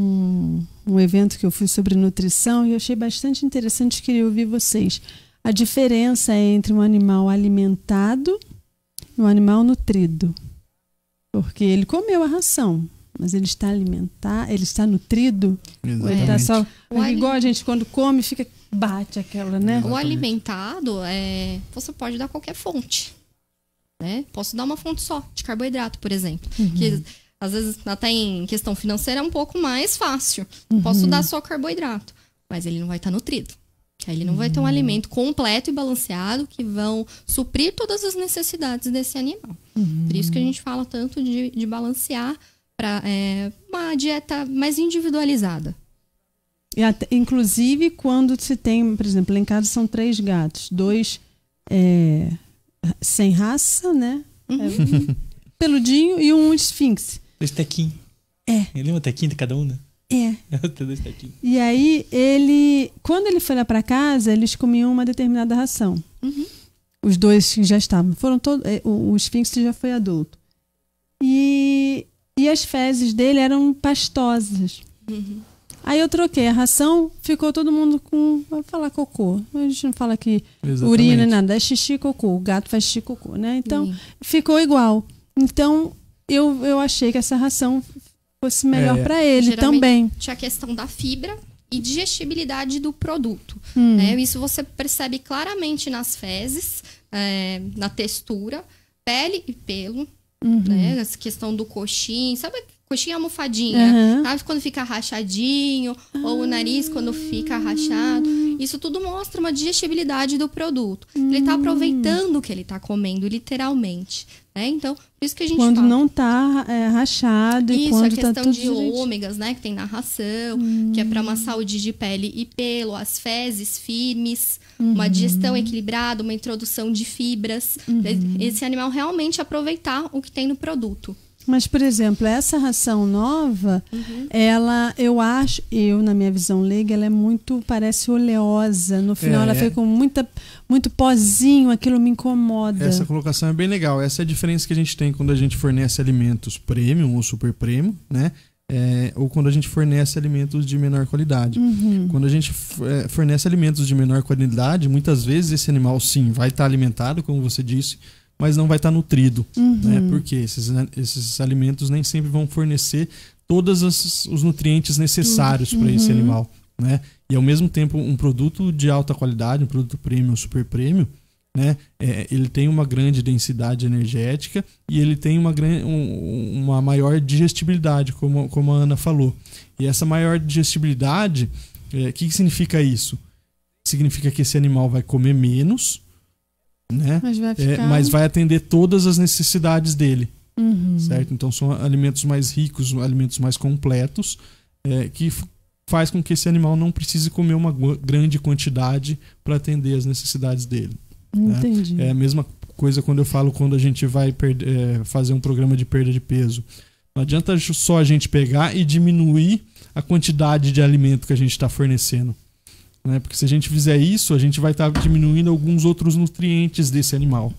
um, um evento que eu fui sobre nutrição e eu achei bastante interessante, queria ouvir vocês. A diferença entre um animal alimentado e um animal nutrido. Porque ele comeu a ração, mas ele está alimentado, ele está nutrido. Tá Exatamente. Ele está só, igual a gente quando come, fica Bate aquela, né? Exatamente. O alimentado, é, você pode dar qualquer fonte. Né? Posso dar uma fonte só, de carboidrato, por exemplo. Uhum. Que às vezes, até em questão financeira, é um pouco mais fácil. Uhum. Posso dar só carboidrato, mas ele não vai estar tá nutrido. ele não uhum. vai ter um uhum. alimento completo e balanceado que vão suprir todas as necessidades desse animal. Por isso que a uhum. gente fala tanto de, de balancear para é, uma dieta mais individualizada até, inclusive quando se tem, por exemplo, lá em casa são três gatos, dois é, sem raça, né? Uhum. É, um peludinho e um esfinx. Dois tequinhos. É. Lembra o tequinho de cada um, né? É. dois tequinhos. E aí ele, quando ele foi lá para casa, eles comiam uma determinada ração. Uhum. Os dois que já estavam, foram todos, é, o, o já foi adulto. E e as fezes dele eram pastosas. Uhum. Aí eu troquei a ração, ficou todo mundo com. Vai falar cocô. A gente não fala que urina, nada. É xixi cocô. O gato faz xixi cocô, né? Então, Sim. ficou igual. Então, eu, eu achei que essa ração fosse melhor é. para ele Geralmente, também. Tinha a questão da fibra e digestibilidade do produto. Hum. Né? Isso você percebe claramente nas fezes, é, na textura, pele e pelo. Uhum. Né? Essa questão do coxim, sabe coxinha almofadinha, uhum. sabe? Quando fica rachadinho, ah. ou o nariz quando fica rachado. Isso tudo mostra uma digestibilidade do produto. Tá hum. Ele está aproveitando o que ele está comendo, literalmente. Né? Então, por isso que a gente Quando fala. não está é, rachado isso, e quando a tá questão tá tudo de ômegas, né? Que tem na ração, hum. que é para uma hum. saúde de pele e pelo, as fezes firmes, uma uhum. digestão equilibrada, uma introdução de fibras. Uhum. Esse animal realmente aproveitar o que tem no produto. Mas, por exemplo, essa ração nova, uhum. ela, eu acho, eu na minha visão leiga, ela é muito, parece oleosa. No final, é, ela é. foi com muita, muito pozinho, aquilo me incomoda. Essa colocação é bem legal. Essa é a diferença que a gente tem quando a gente fornece alimentos premium ou super premium, né? É, ou quando a gente fornece alimentos de menor qualidade. Uhum. Quando a gente é, fornece alimentos de menor qualidade, muitas vezes esse animal, sim, vai estar alimentado, como você disse, mas não vai estar tá nutrido. Né? Uhum. Né? Porque esses, esses alimentos nem sempre vão fornecer todos os nutrientes necessários uhum. para esse animal. Né? E ao mesmo tempo, um produto de alta qualidade, um produto premium, super premium, né? É, ele tem uma grande densidade energética e ele tem uma, um, uma maior digestibilidade, como, como a Ana falou. E essa maior digestibilidade, o é, que, que significa isso? Significa que esse animal vai comer menos, né? Mas vai, é, ficar... é, mas vai atender todas as necessidades dele. Uhum. Certo? Então são alimentos mais ricos, alimentos mais completos, é, que faz com que esse animal não precise comer uma grande quantidade para atender as necessidades dele. Né? Entendi. Né? É a mesma coisa quando eu falo quando a gente vai perder, é, fazer um programa de perda de peso. Não adianta só a gente pegar e diminuir a quantidade de alimento que a gente está fornecendo. Né? Porque se a gente fizer isso, a gente vai estar tá diminuindo alguns outros nutrientes desse animal.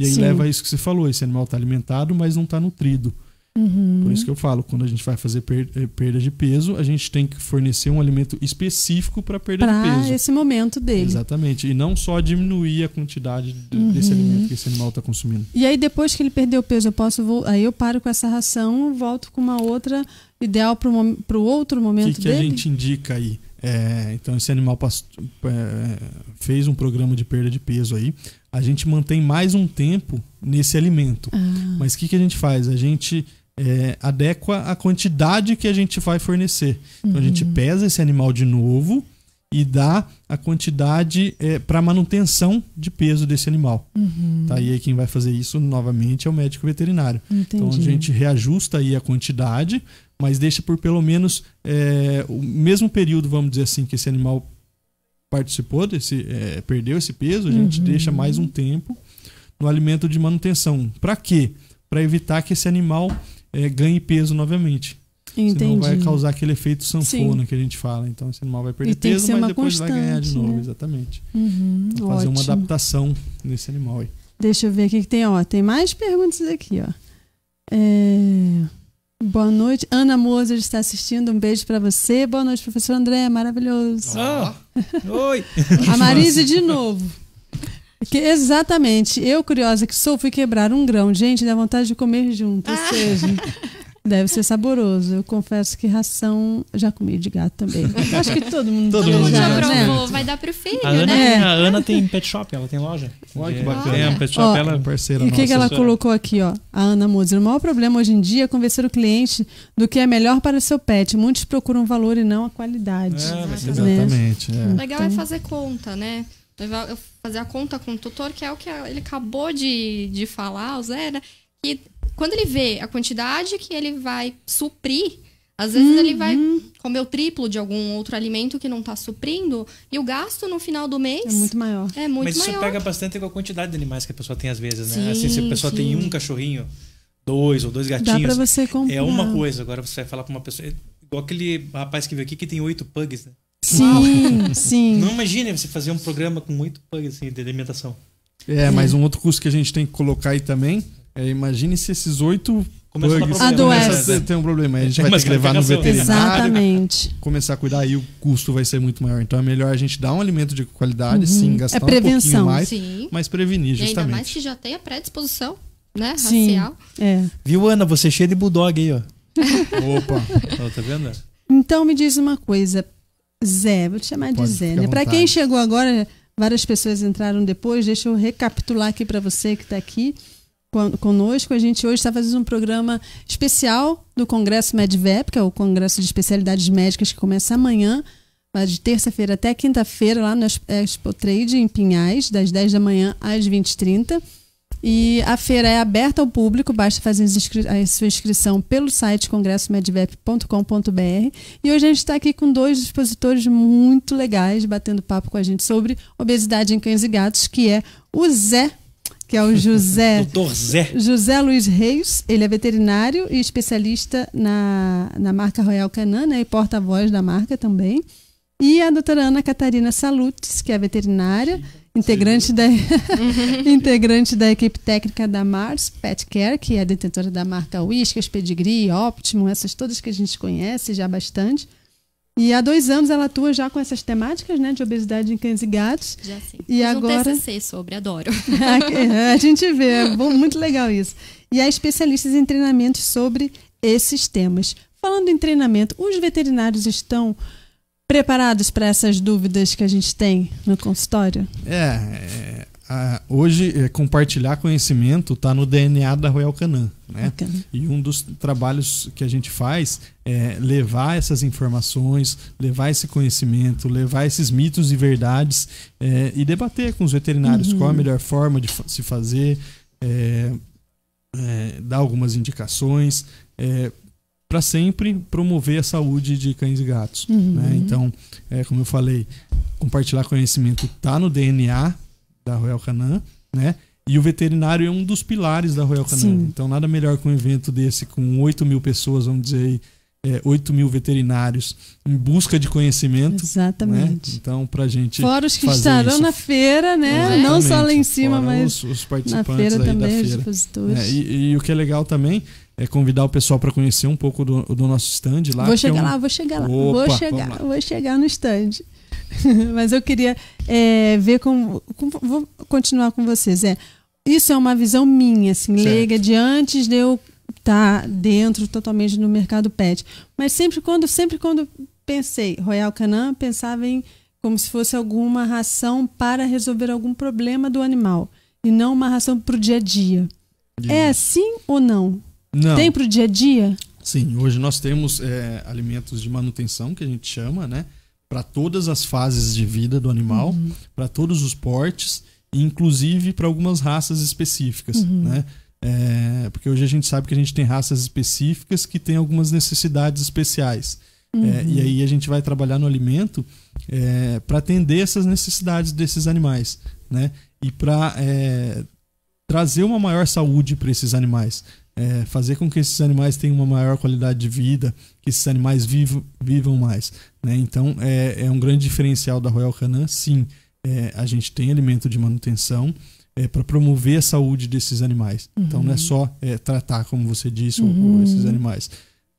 E aí Sim. leva a isso que você falou: esse animal está alimentado, mas não está nutrido. Uhum. Por isso que eu falo, quando a gente vai fazer eh, perda de peso, a gente tem que fornecer um alimento específico para perda pra de peso. Para esse momento dele. Exatamente. E não só diminuir a quantidade uhum. desse alimento que esse animal está consumindo. E aí, depois que ele perdeu peso, eu posso aí eu paro com essa ração, volto com uma outra ideal para o outro momento que que dele? O que a gente indica aí? É, então esse animal é, fez um programa de perda de peso aí. A gente mantém mais um tempo nesse alimento. Ah. Mas o que, que a gente faz? A gente é, adequa a quantidade que a gente vai fornecer. Então uhum. a gente uhum. pesa esse animal de novo e dá a quantidade é, para manutenção de peso desse animal. Uhum. Tá? E aí quem vai fazer isso novamente é o médico veterinário. Entendi. Então a gente reajusta aí a quantidade mas deixa por pelo menos é, o mesmo período, vamos dizer assim, que esse animal participou desse, é, perdeu esse peso, a gente uhum. deixa mais um tempo no alimento de manutenção. Para quê? Para evitar que esse animal é, ganhe peso novamente. Entendi. Senão vai causar aquele efeito sanfona Sim. que a gente fala. Então esse animal vai perder peso, mas depois vai ganhar de novo, né? exatamente. Uhum, então, fazer ótimo. uma adaptação nesse animal aí. Deixa eu ver aqui que tem, ó. Tem mais perguntas aqui, ó. É... Boa noite. Ana Moser está assistindo. Um beijo para você. Boa noite, professor André. Maravilhoso. oi. A Marise de novo. Que, exatamente. Eu, curiosa que sou, fui quebrar um grão. Gente, dá vontade de comer junto. Ou ah. seja, Deve ser saboroso. Eu confesso que ração já comi de gato também. acho que todo mundo, todo mundo já, né? provou. Né? Vai dar pro filho, a Ana, né? A é. Ana tem pet shop, ela tem loja. Olha que bacana. Tem um pet shop, ó, ela é parceira E o que, que ela colocou aqui, ó? A Ana Moser. O maior problema hoje em dia é convencer o cliente do que é melhor para seu pet. Muitos procuram valor e não a qualidade. É, né? exatamente. É. O então, legal é fazer conta, né? É fazer a conta com o tutor, que é o que ele acabou de, de falar, o Zé, né? quando ele vê a quantidade que ele vai suprir, às vezes uhum. ele vai uhum. comer o triplo de algum outro alimento que não está suprindo e o gasto no final do mês é muito maior. É muito Mas isso maior. pega bastante com a quantidade de animais que a pessoa tem às vezes, né? Sim, assim, se a pessoa sim. tem um cachorrinho, dois ou dois gatinhos, Dá você comprar. é uma coisa. Agora você vai falar com uma pessoa, é igual aquele rapaz que veio aqui que tem oito pugs, né? Sim, sim. Não imagine você fazer um programa com oito pugs assim, de alimentação. É, mas um outro custo que a gente tem que colocar aí também é, imagine se esses oito Começou bugs a né? a ter um problema. A gente vai Mas ter que levar no veterinário. Exatamente. Começar a cuidar e o custo vai ser muito maior. Então é melhor a gente dar um alimento de qualidade, uhum. sim, é gastar é prevenção. um pouquinho mais, sim. mas prevenir, justamente. E ainda mais que já tem a predisposição, né? Sim. Racial. É. Viu, Ana? Você é cheia de bulldog aí, ó. Opa, tá vendo? Então me diz uma coisa, Zé, vou te chamar Pode de Zé, né? Para quem chegou agora, várias pessoas entraram depois, deixa eu recapitular aqui para você que está aqui conosco. A gente hoje está fazendo um programa especial do Congresso MedVep, que é o Congresso de Especialidades Médicas que começa amanhã, de terça-feira até quinta-feira, lá no Expo Trade, em Pinhais, das 10 da manhã às 20h30. E a feira é aberta ao público, basta fazer a sua inscrição pelo site congressomedvep.com.br. E hoje a gente está aqui com dois expositores muito legais, batendo papo com a gente sobre obesidade em cães e gatos, que é o Zé que é o José. Doutor Zé. José Luiz Reis, ele é veterinário e especialista na, na marca Royal Canin, né? E porta-voz da marca também. E a doutora Ana Catarina Salutes, que é veterinária, integrante da, integrante da equipe técnica da Mars Pet Care, que é detentora da marca Whiskas, Pedigree, Optimum, essas todas que a gente conhece já bastante. E há dois anos ela atua já com essas temáticas, né, de obesidade em cães e gatos. Já sim. E Fiz é agora um TCC sobre, adoro. a gente vê, é bom, muito legal isso. E há especialistas em treinamentos sobre esses temas. Falando em treinamento, os veterinários estão preparados para essas dúvidas que a gente tem no consultório? É, é ah, hoje é, compartilhar conhecimento está no DNA da Royal Canin. Né? E um dos trabalhos que a gente faz é levar essas informações, levar esse conhecimento, levar esses mitos e verdades é, e debater com os veterinários uhum. qual a melhor forma de se fazer, é, é, dar algumas indicações, é, para sempre promover a saúde de cães e gatos. Né? Uhum. Né? Então, é, como eu falei, compartilhar conhecimento está no DNA da Royal Canin, né? E o veterinário é um dos pilares da Royal Canin. Então, nada melhor que um evento desse com 8 mil pessoas, vamos dizer aí, é, 8 mil veterinários em busca de conhecimento. Exatamente. Né? Então, para gente. Fora os que estarão isso. na feira, né? Exatamente. Não só lá em cima, Fora mas. Os, os participantes na feira também, feira. os é, expositores. É, e, e, o que é legal também é convidar o pessoal para conhecer um pouco do, do nosso stand lá. Vou é chegar é um... lá, vou chegar lá. Opa, vou chegar, vou chegar no stand. Mas eu queria é, ver como, Vou continuar com vocês. É, isso é uma visão minha, assim, certo. leiga, de antes de eu estar tá dentro totalmente no mercado pet. Mas sempre quando, sempre quando pensei Royal Canin, pensava em como se fosse alguma ração para resolver algum problema do animal e não uma ração para o dia a dia. É assim ou não? Não. Tem para o dia a dia? Sim, hoje nós temos é, alimentos de manutenção que a gente chama, né? para todas as fases de vida do animal, uhum. para todos os portes, inclusive para algumas raças específicas, uhum. né? É, porque hoje a gente sabe que a gente tem raças específicas que têm algumas necessidades especiais. Uhum. É, e uhum. aí a gente vai trabalhar no alimento é, para atender essas necessidades desses animais, né? E para é, trazer uma maior saúde para esses animais é, fazer com que esses animais tenham uma maior qualidade de vida, que esses animais vivam, vivam mais. Né? Então, é, é, um grande diferencial da Royal Canin, sim. É, a gente tem alimento de manutenção é, para promover a saúde desses animais. Uhum. Então, não é uhum. só é, tratar, como você disse, uhum. esses animais.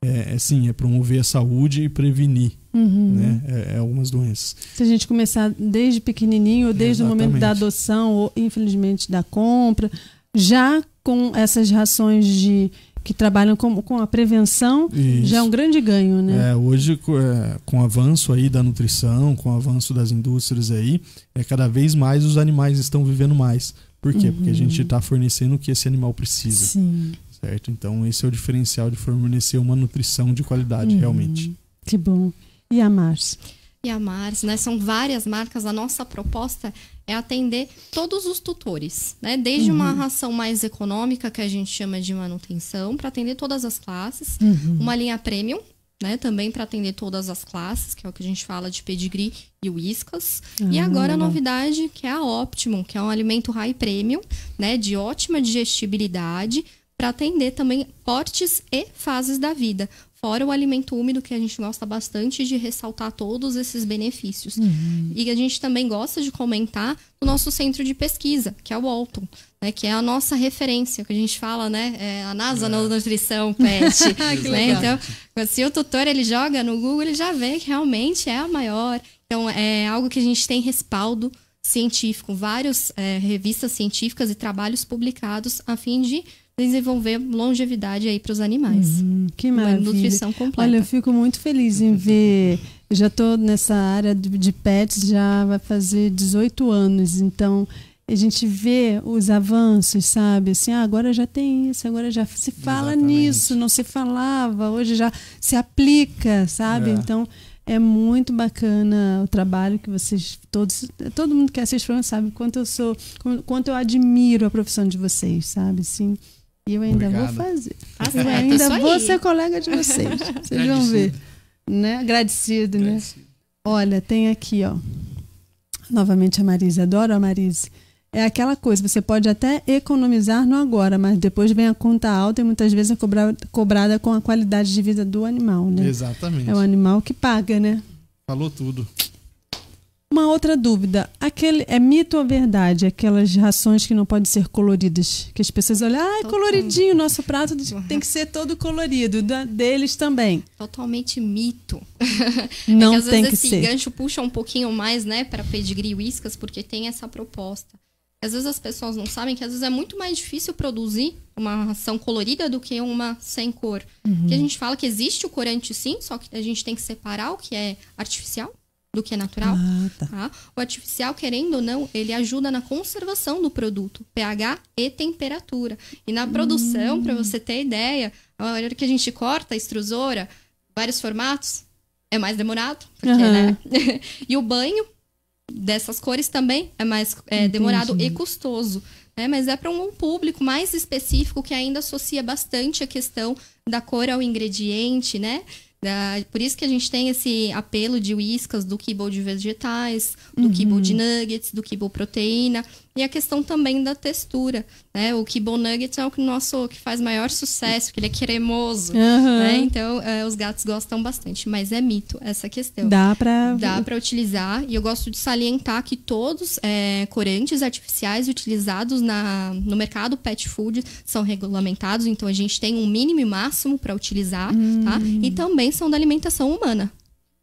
É, é, sim, é promover a saúde e prevenir uhum. né? é, algumas doenças. Se a gente começar desde pequenininho, ou desde Exatamente. o momento da adoção, ou infelizmente da compra, já com essas rações de que trabalham com, com a prevenção Isso. já é um grande ganho, né? É, hoje é, com o avanço aí da nutrição, com o avanço das indústrias aí, é cada vez mais os animais estão vivendo mais. Por quê? Uhum. Porque a gente está uhum. fornecendo o que esse animal precisa. Sim. Certo? Então esse é o diferencial de fornecer uma nutrição de qualidade, uhum. realmente. Que bom. E a Mars? E a Mars, né? São várias marcas. A nossa proposta é atender todos os tutores, né? Desde uhum. uma ração mais econômica, que a gente chama de manutenção, para atender todas as classes, uhum. uma linha premium, né? Também para atender todas as classes, que é o que a gente fala de pedigree e whiskas e ah, agora a novidade, que é a Optimum, que é um alimento high premium, né? De ótima digestibilidade, para atender também portes e fases da vida. Fora o alimento úmido, que a gente gosta bastante de ressaltar todos esses benefícios. Uhum. E a gente também gosta de comentar o nosso centro de pesquisa, que é o Walton, né, que é a nossa referência, que a gente fala, né? É a NASA é. na nutrição pet. né? Então, se o tutor ele joga no Google, ele já vê que realmente é a maior. Então, é algo que a gente tem respaldo científico, várias é, revistas científicas e trabalhos publicados a fim de desenvolver longevidade aí para os animais. Hum, que maravilha. Uma nutrição completa. Olha, eu fico muito feliz em ver. Eu já estou nessa área de, de pets, já vai fazer 18 anos, então a gente vê os avanços, sabe? Assim, ah, agora já tem isso, agora já se fala Exatamente. nisso, não se falava, hoje já se aplica, sabe? É. Então é muito bacana o trabalho que vocês todos, todo mundo que assiste o sabe quanto eu sou, quanto eu admiro a profissão de vocês, sabe? Sim. E eu ainda Obrigado. vou fazer. eu ainda vou ser colega de vocês. Vocês vão ver. Né? Agradecido, né? Agradecido, né? Olha, tem aqui, ó. Novamente a Marise. Adoro a Marise. É aquela coisa, você pode até economizar no agora, mas depois vem a conta alta e muitas vezes é cobrada com a qualidade de vida do animal, né? Exatamente. É o animal que paga, né? Falou tudo. Uma outra dúvida: aquele é mito ou verdade? Aquelas rações que não podem ser coloridas, que as pessoas olham, ah, é coloridinho o nosso prato tem que ser todo colorido, da, deles também. Totalmente mito. Não é que, tem vezes, que esse ser. gancho puxa um pouquinho mais, né, para pedigree whiskas, porque tem essa proposta. Às vezes as pessoas não sabem que às vezes é muito mais difícil produzir uma ração colorida do que uma sem cor. Uhum. Que a uhum. gente fala que existe o corante sim, só que a gente tem que separar o que é artificial do que é natural. Ah, tá. Tá? O artificial, querendo ou não, ele ajuda na conservação do produto, pH e temperatura. E na produção, hum. para você ter ideia, a hora que a gente corta a extrusora, vários formatos, é mais demorado, porque, uhum. né? e o banho dessas cores também é mais é, demorado e custoso. Né? Mas é para um público mais específico que ainda associa bastante a questão da cor ao ingrediente, né? por isso que a gente tem esse apelo de whiskas do kibble de vegetais, do uhum. de nuggets, do kibble proteína, e a questão também da textura, né? O Kibon Nugget é o nosso que faz maior sucesso, que ele é cremoso, uhum. né? Então, é, os gatos gostam bastante. Mas é mito essa questão. Dá para Dá para utilizar. E eu gosto de salientar que todos é, corantes artificiais utilizados na, no mercado pet food são regulamentados. Então, a gente tem um mínimo e máximo para utilizar, tá? hum. tá? E também são da alimentação humana.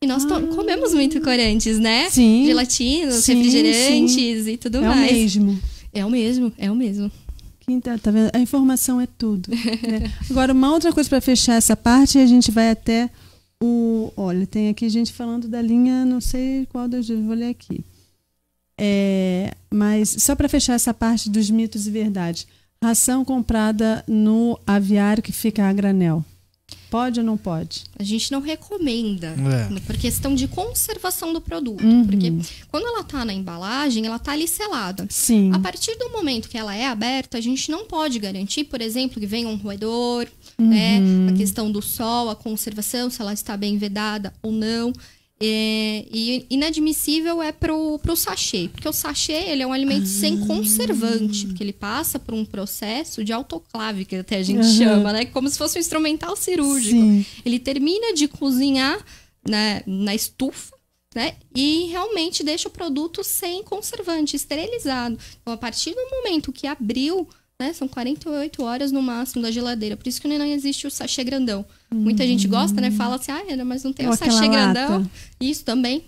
E nós ah. comemos muito corantes, né? Sim. Gelatinas, sim, refrigerantes sim. e tudo é mais. É o mesmo. É o mesmo, é o mesmo. Quinta, tá, tá vendo? A informação é tudo. Né? Agora, uma outra coisa para fechar essa parte, a gente vai até o. Olha, tem aqui gente falando da linha, não sei qual das duas, vou ler aqui. É, mas só para fechar essa parte dos mitos e verdades. Ração comprada no aviário que fica a granel. Pode ou não pode? A gente não recomenda, é. Né, por questão de conservação do produto. Uhum. Porque quando ela está na embalagem, ela está ali selada. Sim. A partir do momento que ela é aberta, a gente não pode garantir, por exemplo, que venha um roedor, uhum. né? A uhum. questão do sol, a conservação, se ela está bem vedada ou não. É, e inadmissível é pro, pro sachê, porque o sachê ele é um alimento ah. sem conservante, porque ele passa por um processo de autoclave, que até a gente uhum. chama, né? Como se fosse um instrumental cirúrgico. Sim. Ele termina de cozinhar né, na estufa, né? E realmente deixa o produto sem conservante, esterilizado. Então, a partir do momento que abriu né? São 48 horas no máximo da geladeira. Por isso que não existe o sachê grandão. Hum. Muita gente gosta, né? Fala assim, ah, Ana, mas não tem Ou o sachê grandão. Lata. Isso também.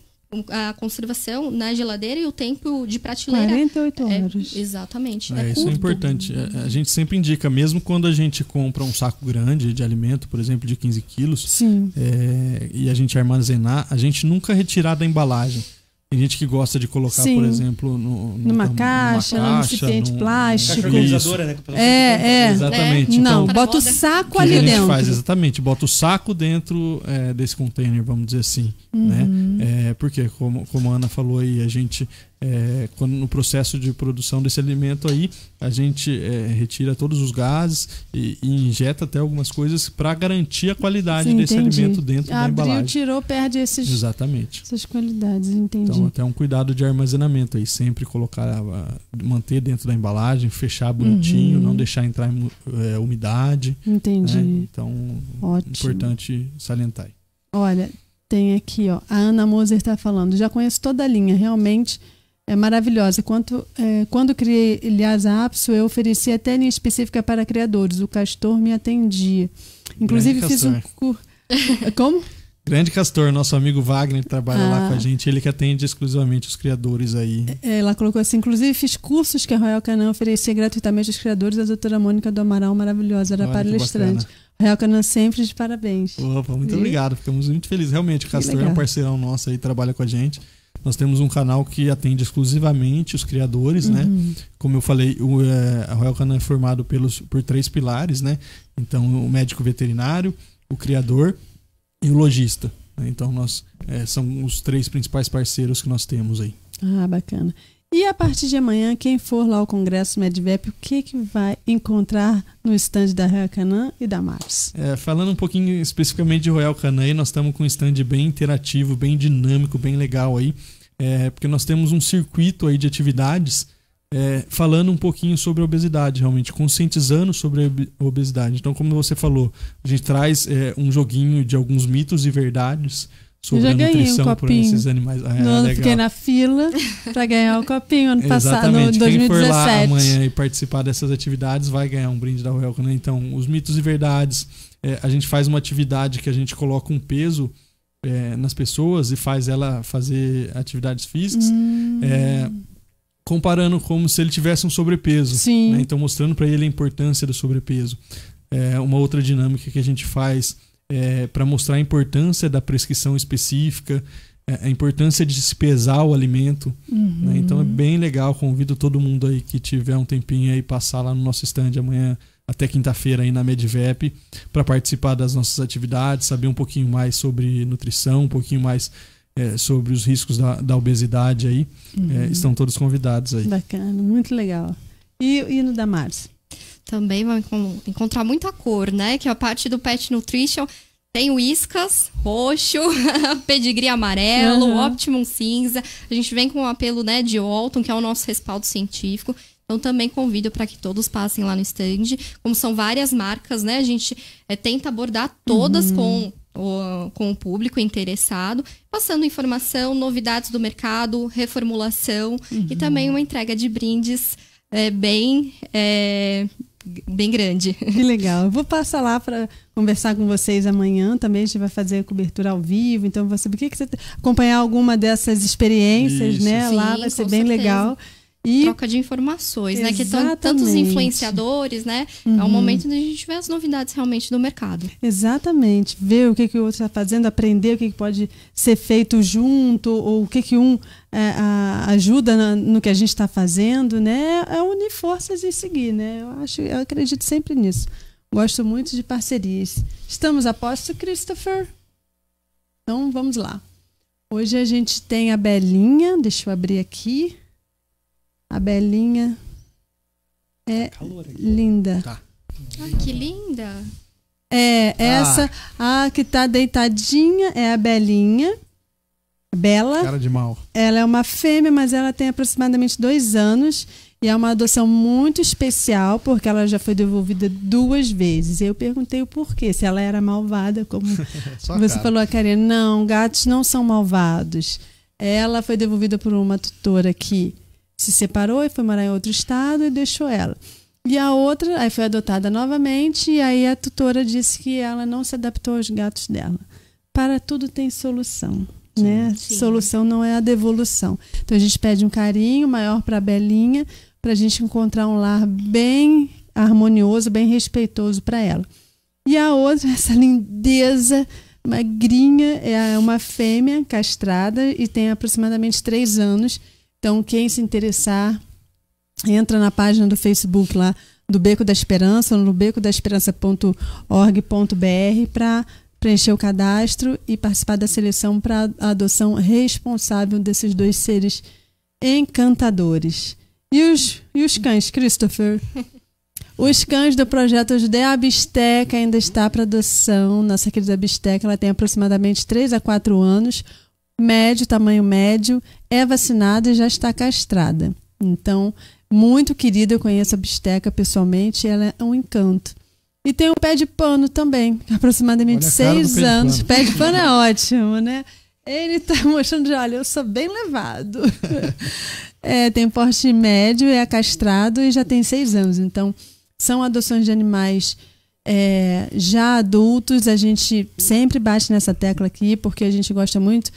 A conservação na geladeira e o tempo de prateleira. 48 é, horas. É, exatamente. É, é isso é importante. É, é, a gente sempre indica, mesmo quando a gente compra um saco grande de alimento, por exemplo, de 15 quilos, Sim. É, e a gente armazenar, a gente nunca retirar da embalagem tem gente que gosta de colocar, Sim. por exemplo, no, no numa, caixa, numa caixa, recipiente num... plástico. Caixa né? É, é. Exatamente. É. Não, então, bota o saco ali dentro. Faz, exatamente, bota o saco dentro é, desse container, vamos dizer assim. Né? Uhum. Né? É, porque, como, como a Ana falou aí, a gente é, quando, no processo de produção desse alimento aí, a gente é, retira todos os gases e, e injeta até algumas coisas para garantir a qualidade Sim, desse alimento dentro Abriu, da ah, embalagem. Abriu, tirou, perde esses, Exatamente. essas qualidades, entendi. Então, até um cuidado de armazenamento aí, sempre colocar, manter dentro da embalagem, fechar uhum. bonitinho, uhum. não deixar entrar é, umidade. Né? Entendi. Né? Então, Ótimo. importante salientar aí. Olha, tem aqui, ó, a Ana Moser está falando, já conheço toda a linha, realmente é maravilhosa. Quanto, é, quando criei Ilhas Apso, eu ofereci até linha específica para criadores. O Castor me atendia. Inclusive fiz um curso. Como? Grande Castor, nosso amigo Wagner trabalha ah. lá com a gente, ele que atende exclusivamente os criadores aí. É, ela colocou assim, inclusive fiz cursos que a Royal Canin oferecia gratuitamente aos criadores, a doutora Mônica do Amaral, maravilhosa, era é Olha, palestrante. Royal Canin sempre de parabéns. Opa, muito e? obrigado, ficamos muito felizes. Realmente, o Castor é um parceirão nosso aí, trabalha com a gente. Nós temos um canal que atende exclusivamente os criadores, né? uhum. né? Como eu falei, o, é, a Royal Canin é formado pelos, por três pilares, né? Então, o médico veterinário, o criador e o lojista. Né? Então, nós é, são os três principais parceiros que nós temos aí. Ah, bacana. E a partir de amanhã, quem for lá ao Congresso Medvep, o que, que vai encontrar no stand da Royal Canin e da Maps? É, falando um pouquinho especificamente de Royal Canin, nós estamos com um stand bem interativo, bem dinâmico, bem legal aí, é, porque nós temos um circuito aí de atividades é, falando um pouquinho sobre a obesidade, realmente, conscientizando sobre a obesidade. Então, como você falou, a gente traz é, um joguinho de alguns mitos e verdades sobre eu já ganhei um copinho. por esses animais. Ah, é, no, legal. Fiquei na fila para ganhar o copinho ano passado, no 2017. Quem for lá amanhã e participar dessas atividades vai ganhar um brinde da Royal né? Então, os mitos e verdades, é, a gente faz uma atividade que a gente coloca um peso é, nas pessoas e faz ela fazer atividades físicas. Hum. É, comparando como se ele tivesse um sobrepeso, né? então mostrando para ele a importância do sobrepeso. É, uma outra dinâmica que a gente faz é, para mostrar a importância da prescrição específica, é, a importância de se pesar o alimento. Né? Uhum. Né? Então é bem legal. Convido todo mundo aí que tiver um tempinho aí passar lá no nosso stand amanhã até quinta-feira aí na Medivep para participar das nossas atividades, saber um pouquinho mais sobre nutrição, um pouquinho mais é, sobre os riscos da, da obesidade aí. É, uhum. É, estão todos convidados aí. Bacana, muito legal. E, e no da Márcia? também vão encontrar muita cor, né? Que é a parte do Pet Nutrition tem o iscas roxo, pedigree amarelo, uhum. Optimum cinza. A gente vem com o apelo né, de Walton, que é o nosso respaldo científico. Então também convido para que todos passem lá no stand. Como são várias marcas, né? A gente é, tenta abordar todas uhum. com o, com o público interessado, passando informação, novidades do mercado, reformulação uhum. e também uma entrega de brindes é, bem é, bem grande. Que legal. Eu vou passar lá para conversar com vocês amanhã também. A gente vai fazer cobertura ao vivo. Então, você, por que, que você acompanhar alguma dessas experiências, Isso. né? Sim, lá vai ser bem certeza. legal. E... Troca de informações, Exatamente. né? Que tão, tantos influenciadores, né? Uhum. É o uhum. momento da a gente ver as novidades realmente do mercado. Exatamente. Ver o que, que o outro está fazendo, aprender o que, que pode ser feito junto, ou o que, que um é, a, ajuda na, no que a gente está fazendo, né? É unir forças e seguir, né? Eu, acho, eu acredito sempre nisso. Gosto muito de parcerias. Estamos a posto, Christopher? Então, vamos lá. Hoje a gente tem a Belinha, deixa eu abrir aqui. A Belinha é tá linda. Tá. Ai, ah, que linda! É, essa, ah. a que tá deitadinha é a Belinha. Bela. Cara de mal. Ela é uma fêmea, mas ela tem aproximadamente dois anos. E é uma adoção muito especial, porque ela já foi devolvida duas vezes. Eu perguntei o porquê, se ela era malvada, como você cara. falou, a Karina. Não, gatos não são malvados. Ela foi devolvida por uma tutora que se separou e foi morar em outro estado e deixou ela. E a outra, aí foi adotada novamente, e aí a tutora disse que ela não se adaptou aos gatos dela. Para tudo tem solução. Sim, né? Sim. Solução não é a devolução. Então a gente pede um carinho maior para a Belinha, para a gente encontrar um lar bem harmonioso, bem respeitoso para ela. E a outra, essa lindeza, magrinha, é uma fêmea castrada e tem aproximadamente três anos então, quem se interessar, entra na página do Facebook lá do Beco da Esperança, no becodaesperança.org.br para preencher o cadastro e participar da seleção para a adoção responsável desses dois seres encantadores. E os, e os cães, Christopher? Os cães do projeto Judea Abisteca ainda está para adoção. Nossa querida Abisteca ela tem aproximadamente 3 a 4 anos médio, tamanho médio, é vacinada e já está castrada. Então, muito querida, eu conheço a bisteca pessoalmente, ela é um encanto. E tem um pé de pano também, aproximadamente olha seis pé anos. De pé de pano é ótimo, né? Ele está mostrando, olha, eu sou bem levado. é, tem porte médio, é castrado e já tem seis anos. Então, são adoções de animais é, já adultos. A gente sempre bate nessa tecla aqui, porque a gente gosta muito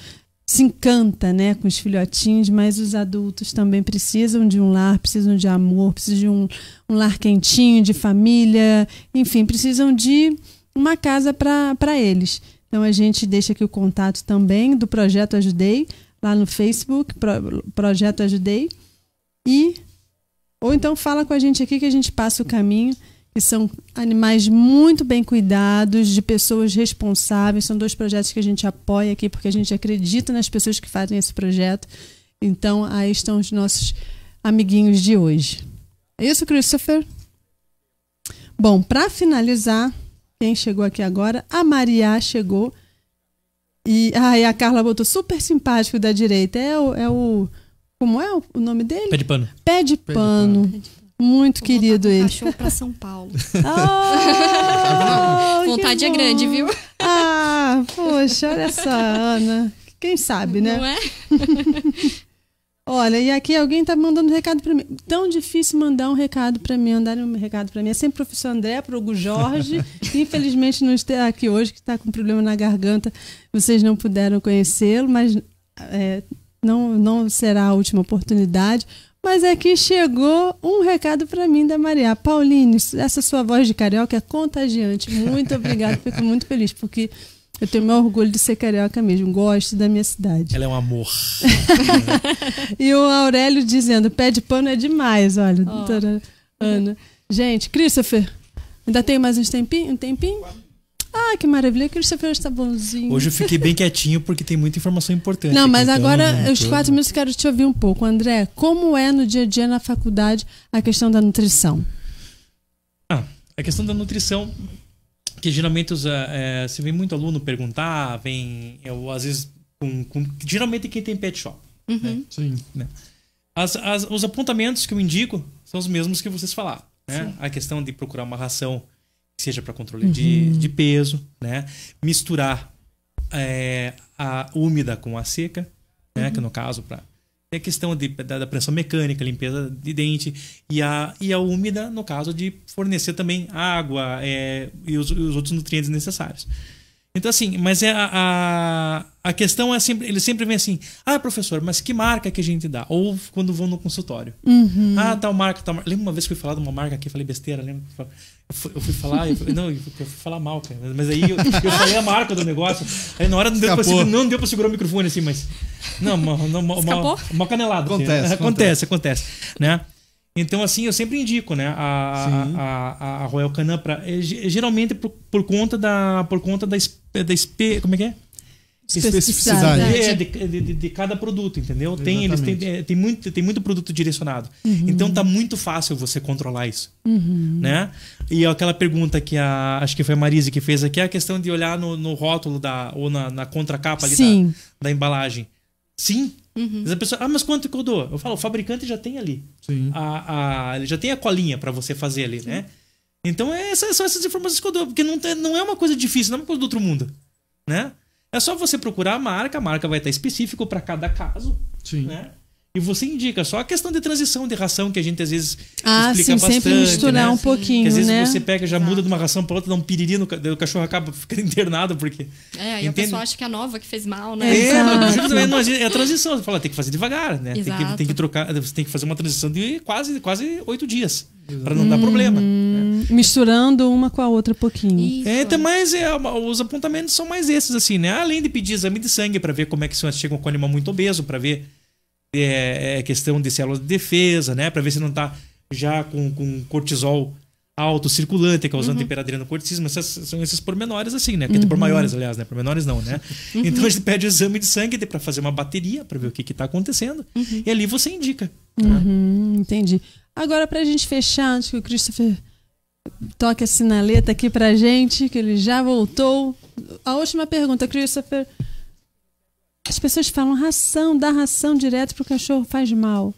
se encanta né, com os filhotinhos, mas os adultos também precisam de um lar, precisam de amor, precisam de um, um lar quentinho, de família, enfim, precisam de uma casa para eles. Então a gente deixa aqui o contato também do Projeto Ajudei, lá no Facebook, Pro, Projeto Ajudei. E ou então fala com a gente aqui que a gente passa o caminho que são animais muito bem cuidados, de pessoas responsáveis. São dois projetos que a gente apoia aqui, porque a gente acredita nas pessoas que fazem esse projeto. Então, aí estão os nossos amiguinhos de hoje. É isso, Christopher? Bom, para finalizar, quem chegou aqui agora? A Maria chegou. E, ah, e a Carla botou super simpático da direita. É o. É o como é o nome dele? Pé de pano. Pé de pano. Pé de pano. Muito Vou querido ele. Cachorro para São Paulo. Ah, Vontade é grande, viu? Ah, poxa, olha só, Ana. Quem sabe, né? Não é? Olha, e aqui alguém tá mandando um recado para mim. Tão difícil mandar um recado para mim, mandarem um recado para mim. É sempre o professor André, é pro Hugo Jorge, que infelizmente não está aqui hoje, que está com problema na garganta. Vocês não puderam conhecê-lo, mas é, não, não será a última oportunidade. Mas aqui é chegou um recado para mim da Maria. Pauline, essa sua voz de carioca é contagiante. Muito obrigada, fico muito feliz, porque eu tenho meu orgulho de ser carioca mesmo, gosto da minha cidade. Ela é um amor. e o Aurélio dizendo: pé de pano é demais, olha, oh. doutora Ana. Gente, Christopher, ainda tem mais uns tempinho, um tempinho? Ah, que maravilha, Christopher está bonzinho. Hoje eu fiquei bem quietinho porque tem muita informação importante. Não, mas então, agora, né, os então- quatro minutos, quero te ouvir um pouco. André, como é no dia a dia na faculdade a questão da nutrição? Ah, a questão da nutrição, que geralmente usa, é, eh, eh, se vem muito aluno perguntar, vem, eu, eh, às vezes, com, com, geralmente quem tem pet shop. Uhum. Né? Sim. Né? As, as, os apontamentos que eu indico são os mesmos que vocês falaram. Né? A questão de procurar uma ração seja para controle uhum. de, de peso, né? Misturar é, a úmida com a seca, né? Uhum. Que no caso para é questão de, da, da, pressão mecânica, limpeza de dente e a, e a úmida no caso de fornecer também água é, e, os, e os outros nutrientes necessários. Então, assim, mas é a, a, a questão é sempre. Ele sempre vem assim: ah, professor, mas que marca que a gente dá? Ou quando vão no consultório. Uhum. Ah, tal marca, tal marca. Lembra uma vez que eu fui falar de uma marca aqui, falei besteira, lembra? Eu fui falar, eu não, eu fui falar mal, cara. Mas aí eu, eu, falei a marca do negócio. Aí na hora não deu, pra, segurar, não deu pra segurar o microfone assim, mas. Não, uma, uma, uma, uma canelada. Assim, acontece, assim, acontece, acontece, acontece. Né? Então, assim, eu sempre indico, né? A, a, a, a, Royal Canin para eh, geralmente por, por conta da. Por conta da, da como é que é? especificidade é, de, de, de, cada produto, entendeu? Tem, eles têm, eh, tem, muito, tem muito produto direcionado. Uhum. Então tá muito fácil você controlar isso. Uhum. Né? E é aquela pergunta que a. Acho que foi a Marise que fez aqui, é a questão de olhar no, no rótulo da, ou na, na contracapa ali da, da embalagem. Sim, Uhum. Mas a pessoa, ah, mas quanto que eu dou? Eu falo, o fabricante já tem ali. Sim. A, a, ele já tem a colinha para você fazer ali, Sim. né? Então é, são essas informações que eu dou, porque não, não é uma coisa difícil, não é uma coisa do outro mundo, né? É só você procurar a marca, a marca vai estar específico para cada caso, Sim. né? e você indica só a questão de transição de ração que a gente às vezes ah, explica sim, bastante, sempre misturar né? um pouquinho, que às vezes né? você pega já Exato. muda de uma ração para outra, dá um piriri no o cachorro acaba ficando internado porque É, e a pessoa acha que é a nova que fez mal, né? É, é não, é a transição, você fala, tem que fazer devagar, né? Tem que, tem que, trocar, você tem que fazer uma transição de quase quase oito dias para não hum, dar problema. Hum, né? Misturando uma com a outra um pouquinho. Isso. É, até mais é, os apontamentos são mais esses assim, né? Além de pedir exame de sangue para ver como é que se chegam com o animal muito obeso, para ver é, é questão de células de defesa, né? Para ver se não está já com, com cortisol alto circulante, causando uhum. hiperadrenocorticismo. Essas, são esses pormenores assim, né? Que uhum. Por maiores, aliás, né? Por menores não, né? Uhum. Então a gente pede o exame de sangue para fazer uma bateria, para ver o que está acontecendo. Uhum. E ali você indica. Né? Entendi. Agora, para a gente fechar, antes que o Christopher toque a sinaleta aqui para gente, que ele já voltou. A última pergunta, Christopher. As pessoas falam ração, dá ração direto para o cachorro faz mal.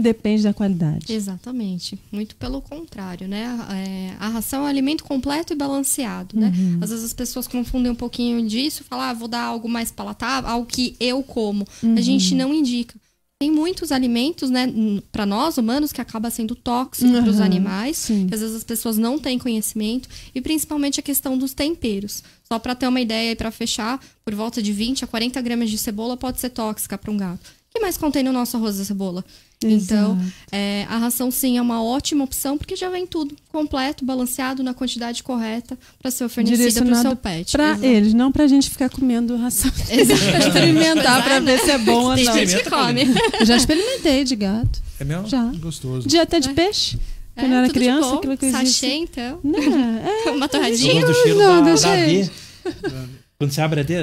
Depende da qualidade. Exatamente. Muito pelo contrário, né? É, a ração é um alimento completo e balanceado, né? uhum. né? Às vezes as pessoas confundem um pouquinho disso, falar, ah, vou dar algo mais palatável, algo que eu como. Uhum. A gente não indica tem muitos alimentos, né, para nós humanos que acaba sendo tóxico uhum, para os animais. às vezes as pessoas não têm conhecimento e principalmente a questão dos temperos. Só para ter uma ideia e para fechar, por volta de 20 a 40 gramas de cebola pode ser tóxica para um gato. O que mais contém no nosso arroz e cebola? Então, Exato. Então, é, a ração sim é uma ótima opção, porque já vem tudo completo, balanceado, na quantidade correta, para ser oferecida para o seu pet. Para eles, não para a gente ficar comendo ração. experimentar para ver se é bom ou não. gente come. Eu já experimentei de gato. É mesmo? Já. Gostoso. De até de é. peixe. É, Quando é, eu era criança, aquilo que eu Sachê, então. Não, né? é, uma torradinha. Do cheiro não, da, da, da quando você abre a D.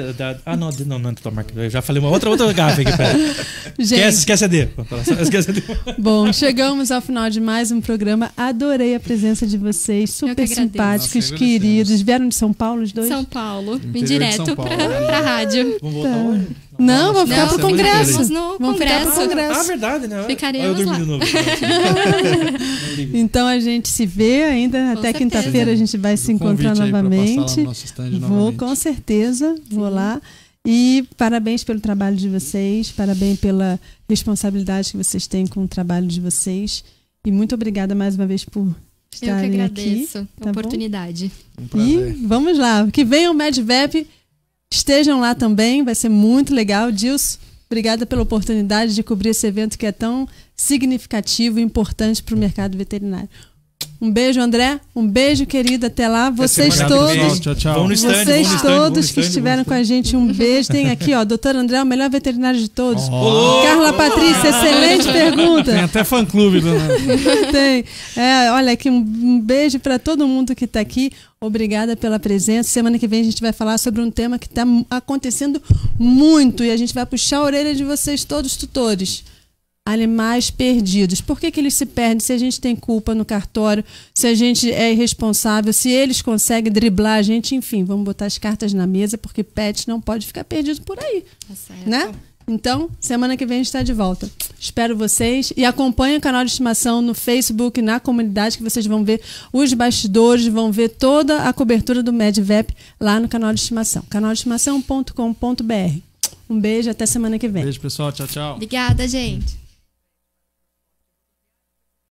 Ah, não, não, não, não, é marca. Eu já falei uma outra, outra gafa aqui pra esquece, esquece a D. Esquece a D. Bom, chegamos ao final de mais um programa. Adorei a presença de vocês. Super que simpáticos, Nossa, queridos. Vieram de São Paulo os dois? São Paulo. Vim direto pra, pra rádio. Vamos voltar tá. Não, vou ficar não, é pro congresso. No vamos congresso. Pro congresso. Ah, verdade, né? Ficaremos eu lá. Novo, então a gente se vê ainda. Com até quinta-feira a gente vai se encontrar novamente. vou, com certeza. Vou lá. E parabéns pelo trabalho de vocês, parabéns pela responsabilidade que vocês têm com o trabalho de vocês. E muito obrigada mais uma vez por estar aqui. Eu que agradeço aqui, a tá oportunidade. Um E vamos lá, que venha é o MedVep Estejam lá também, vai ser muito legal. Dilson, obrigada pela oportunidade de cobrir esse evento que é tão significativo e importante para o mercado veterinário. Um beijo, André. Um beijo, querida. Até lá. Vocês todos. Tchau, tchau. vocês todos que estiveram com a gente, um beijo. Tem aqui, ó, doutor André, o melhor veterinário de todos. Oh. Carla Patrícia, excelente pergunta. Tem até fã clube, dona. Tem. É, olha aqui, um beijo para todo mundo que está aqui. Obrigada pela presença. Semana que vem a gente vai falar sobre um tema que está acontecendo muito e a gente vai puxar a orelha de vocês todos, tutores animais perdidos. Por que, que eles se perdem se a gente tem culpa no cartório, se a gente é irresponsável, se eles conseguem driblar a gente, enfim, vamos botar as cartas na mesa, porque pet não pode ficar perdido por aí. É né? Então, semana que vem a gente está de volta. Espero vocês e acompanhe o canal de estimação no Facebook, na comunidade, que vocês vão ver os bastidores, vão ver toda a cobertura do MedVep lá no canal de estimação. canaldeestimação.com.br. Um beijo, até semana que vem. Beijo, pessoal. Tchau, tchau. Obrigada, gente.